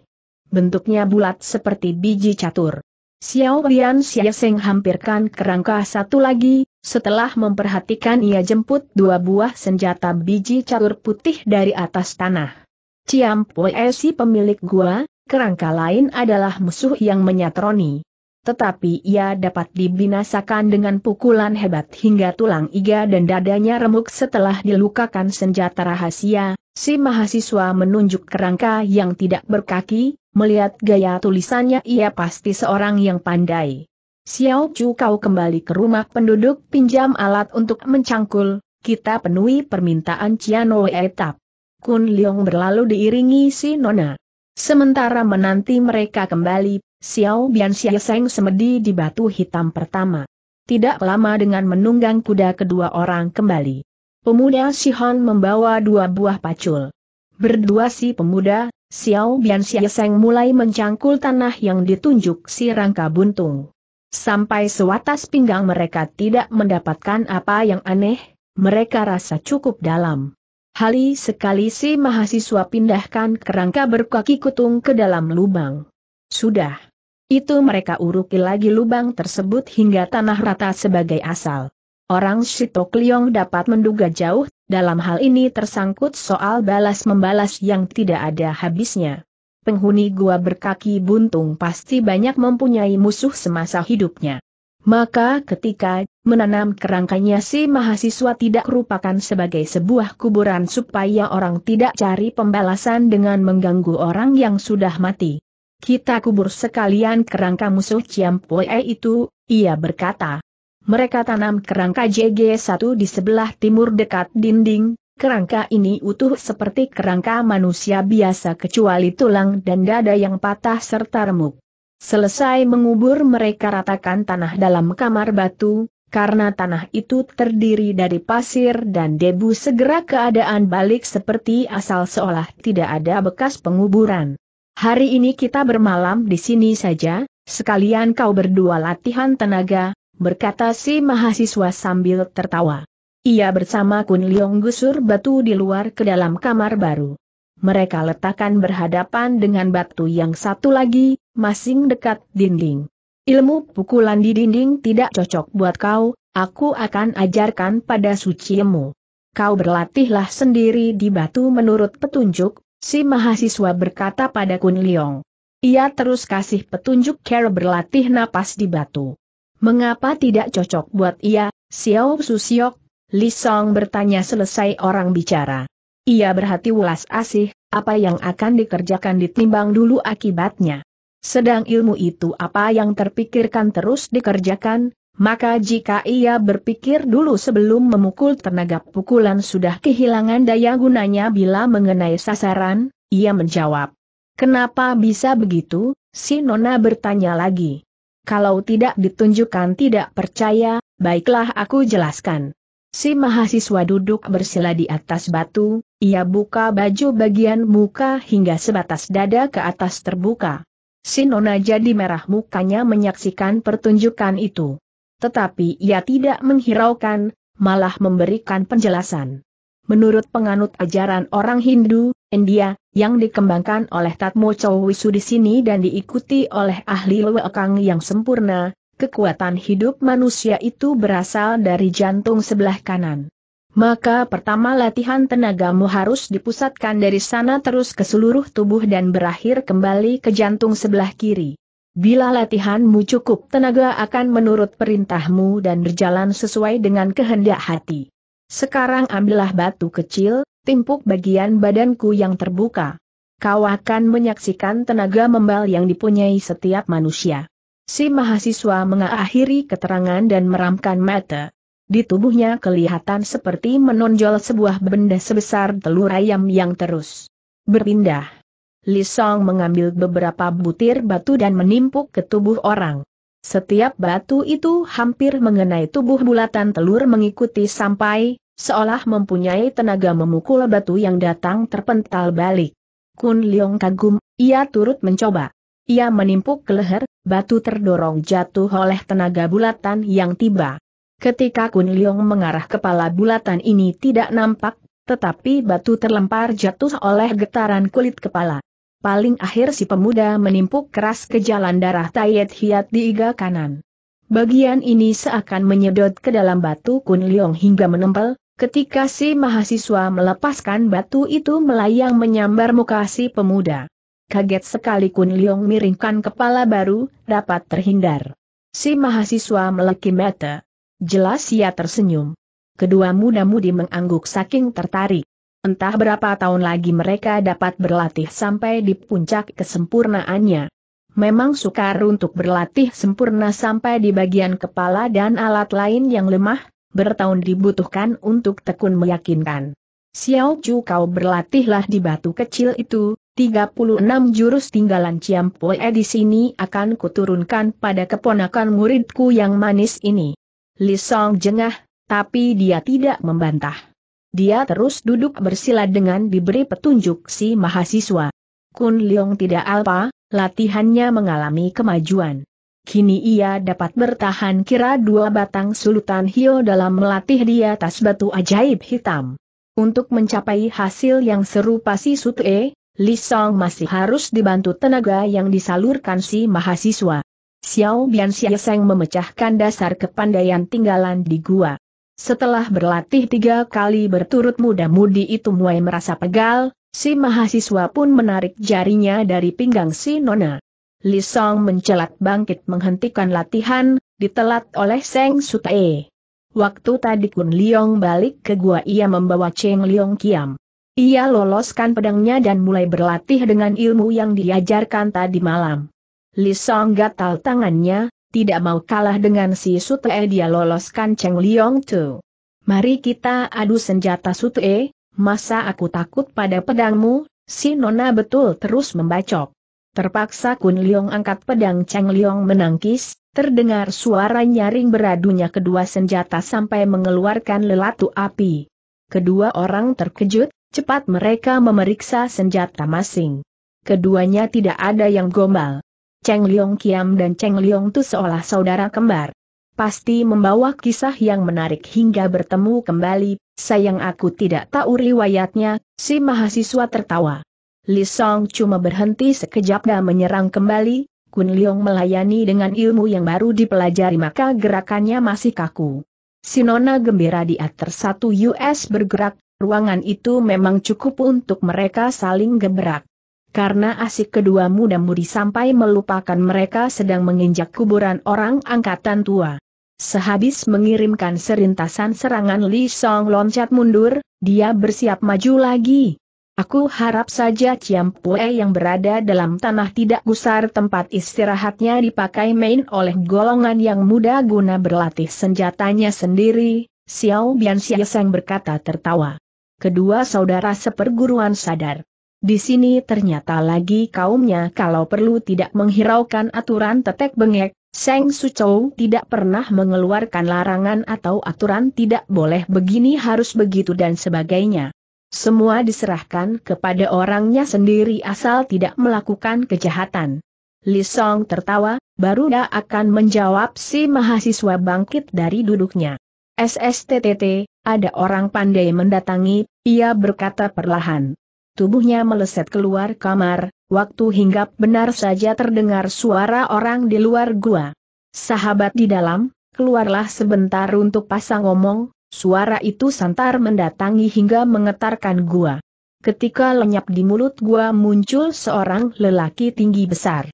Speaker 1: Bentuknya bulat seperti biji catur. Xiao Lian Xiaoseng hampirkan kerangka satu lagi, setelah memperhatikan ia jemput dua buah senjata biji catur putih dari atas tanah. Ciam Poe pemilik gua, kerangka lain adalah musuh yang menyatroni tetapi ia dapat dibinasakan dengan pukulan hebat hingga tulang iga dan dadanya remuk setelah dilukakan senjata rahasia, si mahasiswa menunjuk kerangka yang tidak berkaki, melihat gaya tulisannya ia pasti seorang yang pandai. Xiao Chu kau kembali ke rumah penduduk pinjam alat untuk mencangkul, kita penuhi permintaan Ciano Etap. Kun Leong berlalu diiringi si Nona. Sementara menanti mereka kembali, Xiao Bian Xia semedi di batu hitam pertama. Tidak lama dengan menunggang kuda kedua orang kembali. Pemuda Sihon membawa dua buah pacul. Berdua si pemuda, Xiao Bian Xia mulai mencangkul tanah yang ditunjuk si rangka buntung. Sampai sewatas pinggang mereka tidak mendapatkan apa yang aneh, mereka rasa cukup dalam. Hali sekali si mahasiswa pindahkan kerangka berkaki kutung ke dalam lubang. Sudah. Itu mereka uruki lagi lubang tersebut hingga tanah rata sebagai asal. Orang Shitok Liong dapat menduga jauh, dalam hal ini tersangkut soal balas-membalas yang tidak ada habisnya. Penghuni gua berkaki buntung pasti banyak mempunyai musuh semasa hidupnya. Maka ketika menanam kerangkanya si mahasiswa tidak merupakan sebagai sebuah kuburan supaya orang tidak cari pembalasan dengan mengganggu orang yang sudah mati. Kita kubur sekalian kerangka musuh Ciampoe itu, ia berkata. Mereka tanam kerangka JG1 di sebelah timur dekat dinding, kerangka ini utuh seperti kerangka manusia biasa kecuali tulang dan dada yang patah serta remuk. Selesai mengubur mereka ratakan tanah dalam kamar batu, karena tanah itu terdiri dari pasir dan debu segera keadaan balik seperti asal seolah tidak ada bekas penguburan. Hari ini kita bermalam di sini saja, sekalian kau berdua latihan tenaga, berkata si mahasiswa sambil tertawa. Ia bersama Kun Leong gusur batu di luar ke dalam kamar baru. Mereka letakkan berhadapan dengan batu yang satu lagi, masing dekat dinding. Ilmu pukulan di dinding tidak cocok buat kau, aku akan ajarkan pada suciemu. Kau berlatihlah sendiri di batu menurut petunjuk, Si mahasiswa berkata pada Kun Leong. Ia terus kasih petunjuk Care berlatih napas di batu. Mengapa tidak cocok buat ia, Xiao Susiok? Li Song bertanya selesai orang bicara. Ia berhati welas asih, apa yang akan dikerjakan ditimbang dulu akibatnya. Sedang ilmu itu apa yang terpikirkan terus dikerjakan, maka jika ia berpikir dulu sebelum memukul tenaga pukulan sudah kehilangan daya gunanya bila mengenai sasaran, ia menjawab. Kenapa bisa begitu? Si Nona bertanya lagi. Kalau tidak ditunjukkan tidak percaya, baiklah aku jelaskan. Si mahasiswa duduk bersila di atas batu, ia buka baju bagian muka hingga sebatas dada ke atas terbuka. Si Nona jadi merah mukanya menyaksikan pertunjukan itu tetapi ia tidak menghiraukan, malah memberikan penjelasan. Menurut penganut ajaran orang Hindu, India, yang dikembangkan oleh Tatmo Chowisu di sini dan diikuti oleh ahli Lewekang yang sempurna, kekuatan hidup manusia itu berasal dari jantung sebelah kanan. Maka pertama latihan tenagamu harus dipusatkan dari sana terus ke seluruh tubuh dan berakhir kembali ke jantung sebelah kiri. Bila latihanmu cukup tenaga akan menurut perintahmu dan berjalan sesuai dengan kehendak hati. Sekarang ambillah batu kecil, timpuk bagian badanku yang terbuka. Kau akan menyaksikan tenaga membal yang dipunyai setiap manusia. Si mahasiswa mengakhiri keterangan dan meramkan mata. Di tubuhnya kelihatan seperti menonjol sebuah benda sebesar telur ayam yang terus berpindah. Lisong mengambil beberapa butir batu dan menimpuk ke tubuh orang. Setiap batu itu hampir mengenai tubuh bulatan telur mengikuti sampai, seolah mempunyai tenaga memukul batu yang datang terpental balik. Kun Leong kagum, ia turut mencoba. Ia menimpuk ke leher, batu terdorong jatuh oleh tenaga bulatan yang tiba. Ketika Kun Leong mengarah kepala bulatan ini tidak nampak tetapi batu terlempar jatuh oleh getaran kulit kepala paling akhir si pemuda menimpuk keras ke jalan darah Tayet Hiat di iga kanan. Bagian ini seakan menyedot ke dalam batu Kun Leong hingga menempel, ketika si mahasiswa melepaskan batu itu melayang menyambar muka si pemuda. Kaget sekali Kun Leong miringkan kepala baru, dapat terhindar. Si mahasiswa meleki mata. Jelas ia tersenyum. Kedua muda-mudi mengangguk saking tertarik. Entah berapa tahun lagi mereka dapat berlatih sampai di puncak kesempurnaannya. Memang sukar untuk berlatih sempurna sampai di bagian kepala dan alat lain yang lemah, bertahun dibutuhkan untuk tekun meyakinkan. Xiao Chu kau berlatihlah di batu kecil itu, 36 jurus tinggalan Ciam Poe di sini akan kuturunkan pada keponakan muridku yang manis ini. Li Song jengah, tapi dia tidak membantah. Dia terus duduk bersila dengan diberi petunjuk si mahasiswa. Kun Leong tidak alpa, latihannya mengalami kemajuan. Kini ia dapat bertahan kira dua batang sulutan hio dalam melatih di atas batu ajaib hitam. Untuk mencapai hasil yang serupa si Sutue, Li Song masih harus dibantu tenaga yang disalurkan si mahasiswa. Xiao Bian Xiaseng memecahkan dasar kepandaian tinggalan di gua. Setelah berlatih tiga kali berturut muda-mudi itu mulai merasa pegal, si mahasiswa pun menarik jarinya dari pinggang si Nona. Li Song mencelat bangkit menghentikan latihan, ditelat oleh Seng Sutae. Waktu tadi Kun Liong balik ke gua ia membawa Cheng Liong Kiam. Ia loloskan pedangnya dan mulai berlatih dengan ilmu yang diajarkan tadi malam. Li Song gatal tangannya, tidak mau kalah dengan si Sute, dia loloskan Cheng Liong Tu. Mari kita adu senjata Sute, masa aku takut pada pedangmu, si Nona betul terus membacok. Terpaksa Kun Liong angkat pedang Cheng Liong menangkis, terdengar suara nyaring beradunya kedua senjata sampai mengeluarkan lelatu api. Kedua orang terkejut, cepat mereka memeriksa senjata masing. Keduanya tidak ada yang gombal. Cheng Liong Kiam dan Cheng Liong Tu seolah saudara kembar. Pasti membawa kisah yang menarik hingga bertemu kembali, sayang aku tidak tahu riwayatnya, si mahasiswa tertawa. Li Song cuma berhenti sekejap dan menyerang kembali, Kun Liong melayani dengan ilmu yang baru dipelajari maka gerakannya masih kaku. Sinona gembira di atas satu US bergerak, ruangan itu memang cukup untuk mereka saling gebrak karena asik kedua muda-mudi sampai melupakan mereka sedang menginjak kuburan orang angkatan tua. Sehabis mengirimkan serintasan serangan Li Song loncat mundur, dia bersiap maju lagi. Aku harap saja Ciam Pue yang berada dalam tanah tidak gusar tempat istirahatnya dipakai main oleh golongan yang muda guna berlatih senjatanya sendiri, Xiao Bian Xiaseng berkata tertawa. Kedua saudara seperguruan sadar di sini ternyata lagi kaumnya kalau perlu tidak menghiraukan aturan tetek bengek, Seng Sucou tidak pernah mengeluarkan larangan atau aturan tidak boleh begini harus begitu dan sebagainya. Semua diserahkan kepada orangnya sendiri asal tidak melakukan kejahatan. Li Song tertawa, baru dia akan menjawab si mahasiswa bangkit dari duduknya. SSTTT, ada orang pandai mendatangi, ia berkata perlahan tubuhnya meleset keluar kamar, waktu hinggap benar saja terdengar suara orang di luar gua. Sahabat di dalam, keluarlah sebentar untuk pasang ngomong, suara itu santar mendatangi hingga mengetarkan gua. Ketika lenyap di mulut gua muncul seorang lelaki tinggi besar.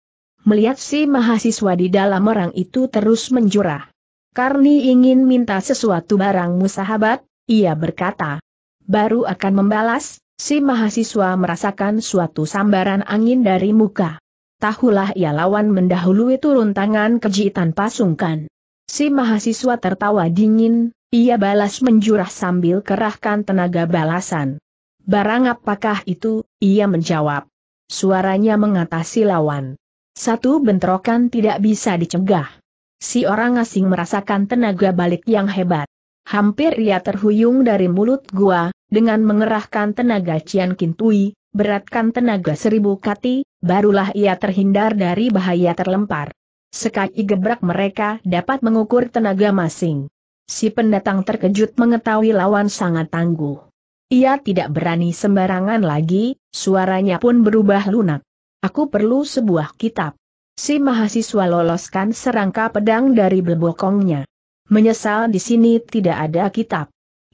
Speaker 1: Melihat si mahasiswa di dalam orang itu terus menjurah. Karni ingin minta sesuatu barangmu sahabat, ia berkata. Baru akan membalas, Si mahasiswa merasakan suatu sambaran angin dari muka. Tahulah ia lawan mendahului turun tangan keji tanpa sungkan. Si mahasiswa tertawa dingin, ia balas menjurah sambil kerahkan tenaga balasan. Barang apakah itu, ia menjawab. Suaranya mengatasi lawan. Satu bentrokan tidak bisa dicegah. Si orang asing merasakan tenaga balik yang hebat. Hampir ia terhuyung dari mulut gua, dengan mengerahkan tenaga Cian Kintui, beratkan tenaga seribu kati, barulah ia terhindar dari bahaya terlempar. Sekali gebrak mereka dapat mengukur tenaga masing. Si pendatang terkejut mengetahui lawan sangat tangguh. Ia tidak berani sembarangan lagi, suaranya pun berubah lunak. Aku perlu sebuah kitab. Si mahasiswa loloskan serangka pedang dari belbokongnya. Menyesal di sini tidak ada kitab.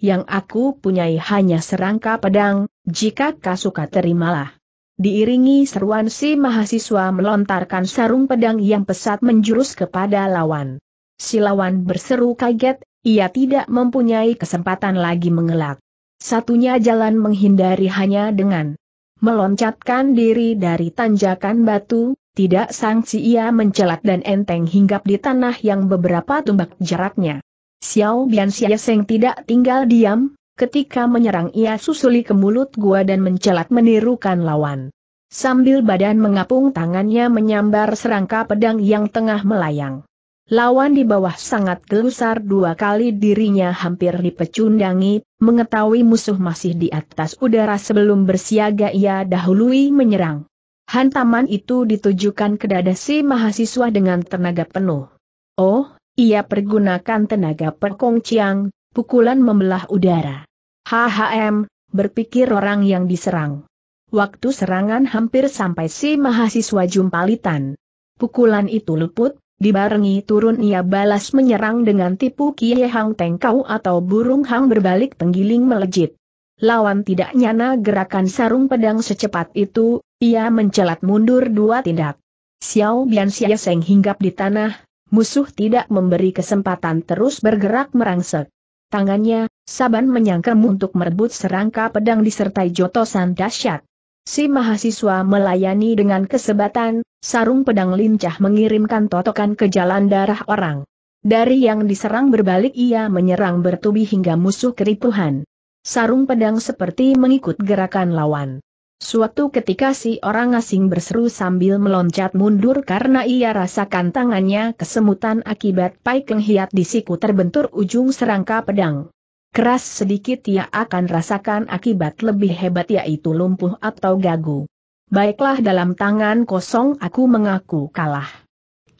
Speaker 1: Yang aku punyai hanya serangka pedang, jika kau suka terimalah. Diiringi seruan si mahasiswa melontarkan sarung pedang yang pesat menjurus kepada lawan. Si lawan berseru kaget, ia tidak mempunyai kesempatan lagi mengelak. Satunya jalan menghindari hanya dengan meloncatkan diri dari tanjakan batu, tidak sangsi ia mencelat dan enteng hinggap di tanah yang beberapa tumbak jaraknya. Xiao Bian Xiaseng tidak tinggal diam, ketika menyerang ia susuli ke mulut gua dan mencelat menirukan lawan. Sambil badan mengapung tangannya menyambar serangka pedang yang tengah melayang. Lawan di bawah sangat gelusar dua kali dirinya hampir dipecundangi, mengetahui musuh masih di atas udara sebelum bersiaga ia dahului menyerang. Hantaman itu ditujukan ke dada si mahasiswa dengan tenaga penuh. Oh, ia pergunakan tenaga ciang, pukulan membelah udara. HHM, berpikir orang yang diserang. Waktu serangan hampir sampai si mahasiswa jumpalitan. Pukulan itu luput, dibarengi turun ia balas menyerang dengan tipu kie hang tengkau atau burung hang berbalik tenggiling melejit. Lawan tidak nyana gerakan sarung pedang secepat itu, ia mencelat mundur dua tindak. Xiao Bian Xia Seng hinggap di tanah, musuh tidak memberi kesempatan terus bergerak merangsek. Tangannya, Saban menyangkem untuk merebut serangka pedang disertai jotosan dahsyat. Si mahasiswa melayani dengan kesebatan, sarung pedang lincah mengirimkan totokan ke jalan darah orang. Dari yang diserang berbalik ia menyerang bertubi hingga musuh keripuhan. Sarung pedang seperti mengikut gerakan lawan. Suatu ketika si orang asing berseru sambil meloncat mundur karena ia rasakan tangannya kesemutan akibat pai hiat di siku terbentur ujung serangka pedang. Keras sedikit ia akan rasakan akibat lebih hebat yaitu lumpuh atau gagu. Baiklah dalam tangan kosong aku mengaku kalah.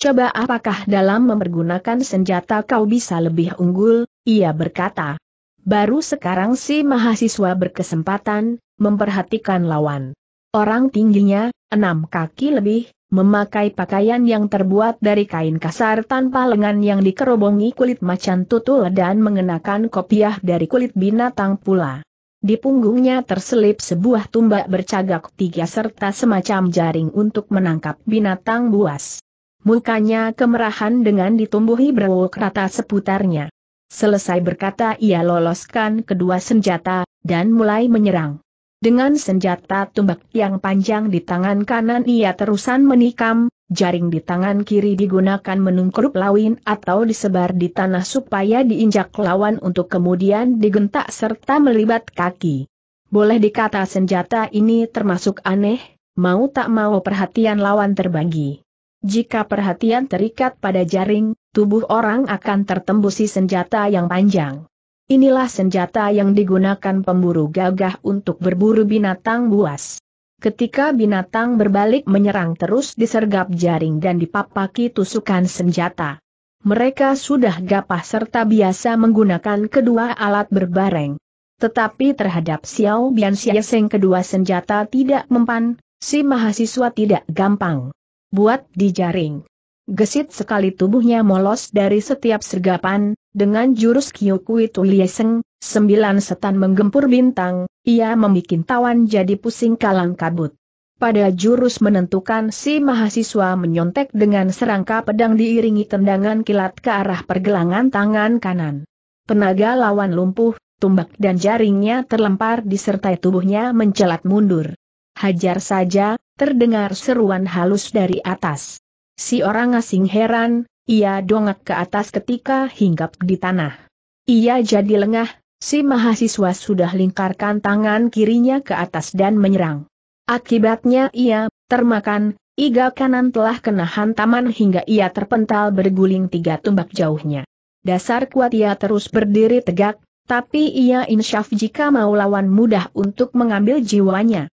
Speaker 1: Coba apakah dalam mempergunakan senjata kau bisa lebih unggul, ia berkata. Baru sekarang si mahasiswa berkesempatan memperhatikan lawan. Orang tingginya, enam kaki lebih, memakai pakaian yang terbuat dari kain kasar tanpa lengan yang dikerobongi kulit macan tutul dan mengenakan kopiah dari kulit binatang pula. Di punggungnya terselip sebuah tumbak bercagak tiga serta semacam jaring untuk menangkap binatang buas. Mukanya kemerahan dengan ditumbuhi berwok rata seputarnya. Selesai berkata ia loloskan kedua senjata, dan mulai menyerang. Dengan senjata tumbak yang panjang di tangan kanan ia terusan menikam, jaring di tangan kiri digunakan menungkrup lawin atau disebar di tanah supaya diinjak lawan untuk kemudian digentak serta melibat kaki. Boleh dikata senjata ini termasuk aneh, mau tak mau perhatian lawan terbagi. Jika perhatian terikat pada jaring, tubuh orang akan tertembusi senjata yang panjang. Inilah senjata yang digunakan pemburu gagah untuk berburu binatang buas. Ketika binatang berbalik menyerang terus disergap jaring dan dipapaki tusukan senjata. Mereka sudah gapah serta biasa menggunakan kedua alat berbareng. Tetapi terhadap Xiao Bian Xieseng kedua senjata tidak mempan, si mahasiswa tidak gampang. Buat di jaring. Gesit sekali tubuhnya molos dari setiap sergapan, dengan jurus Kyokui Tulieseng, sembilan setan menggempur bintang, ia membuat tawan jadi pusing kalang kabut. Pada jurus menentukan si mahasiswa menyontek dengan serangka pedang diiringi tendangan kilat ke arah pergelangan tangan kanan. Tenaga lawan lumpuh, tumbak dan jaringnya terlempar disertai tubuhnya mencelat mundur. Hajar saja, terdengar seruan halus dari atas. Si orang asing heran, ia dongak ke atas ketika hinggap di tanah. Ia jadi lengah, si mahasiswa sudah lingkarkan tangan kirinya ke atas dan menyerang. Akibatnya ia, termakan, iga kanan telah kena hantaman hingga ia terpental berguling tiga tumbak jauhnya. Dasar kuat ia terus berdiri tegak, tapi ia insyaf jika mau lawan mudah untuk mengambil jiwanya.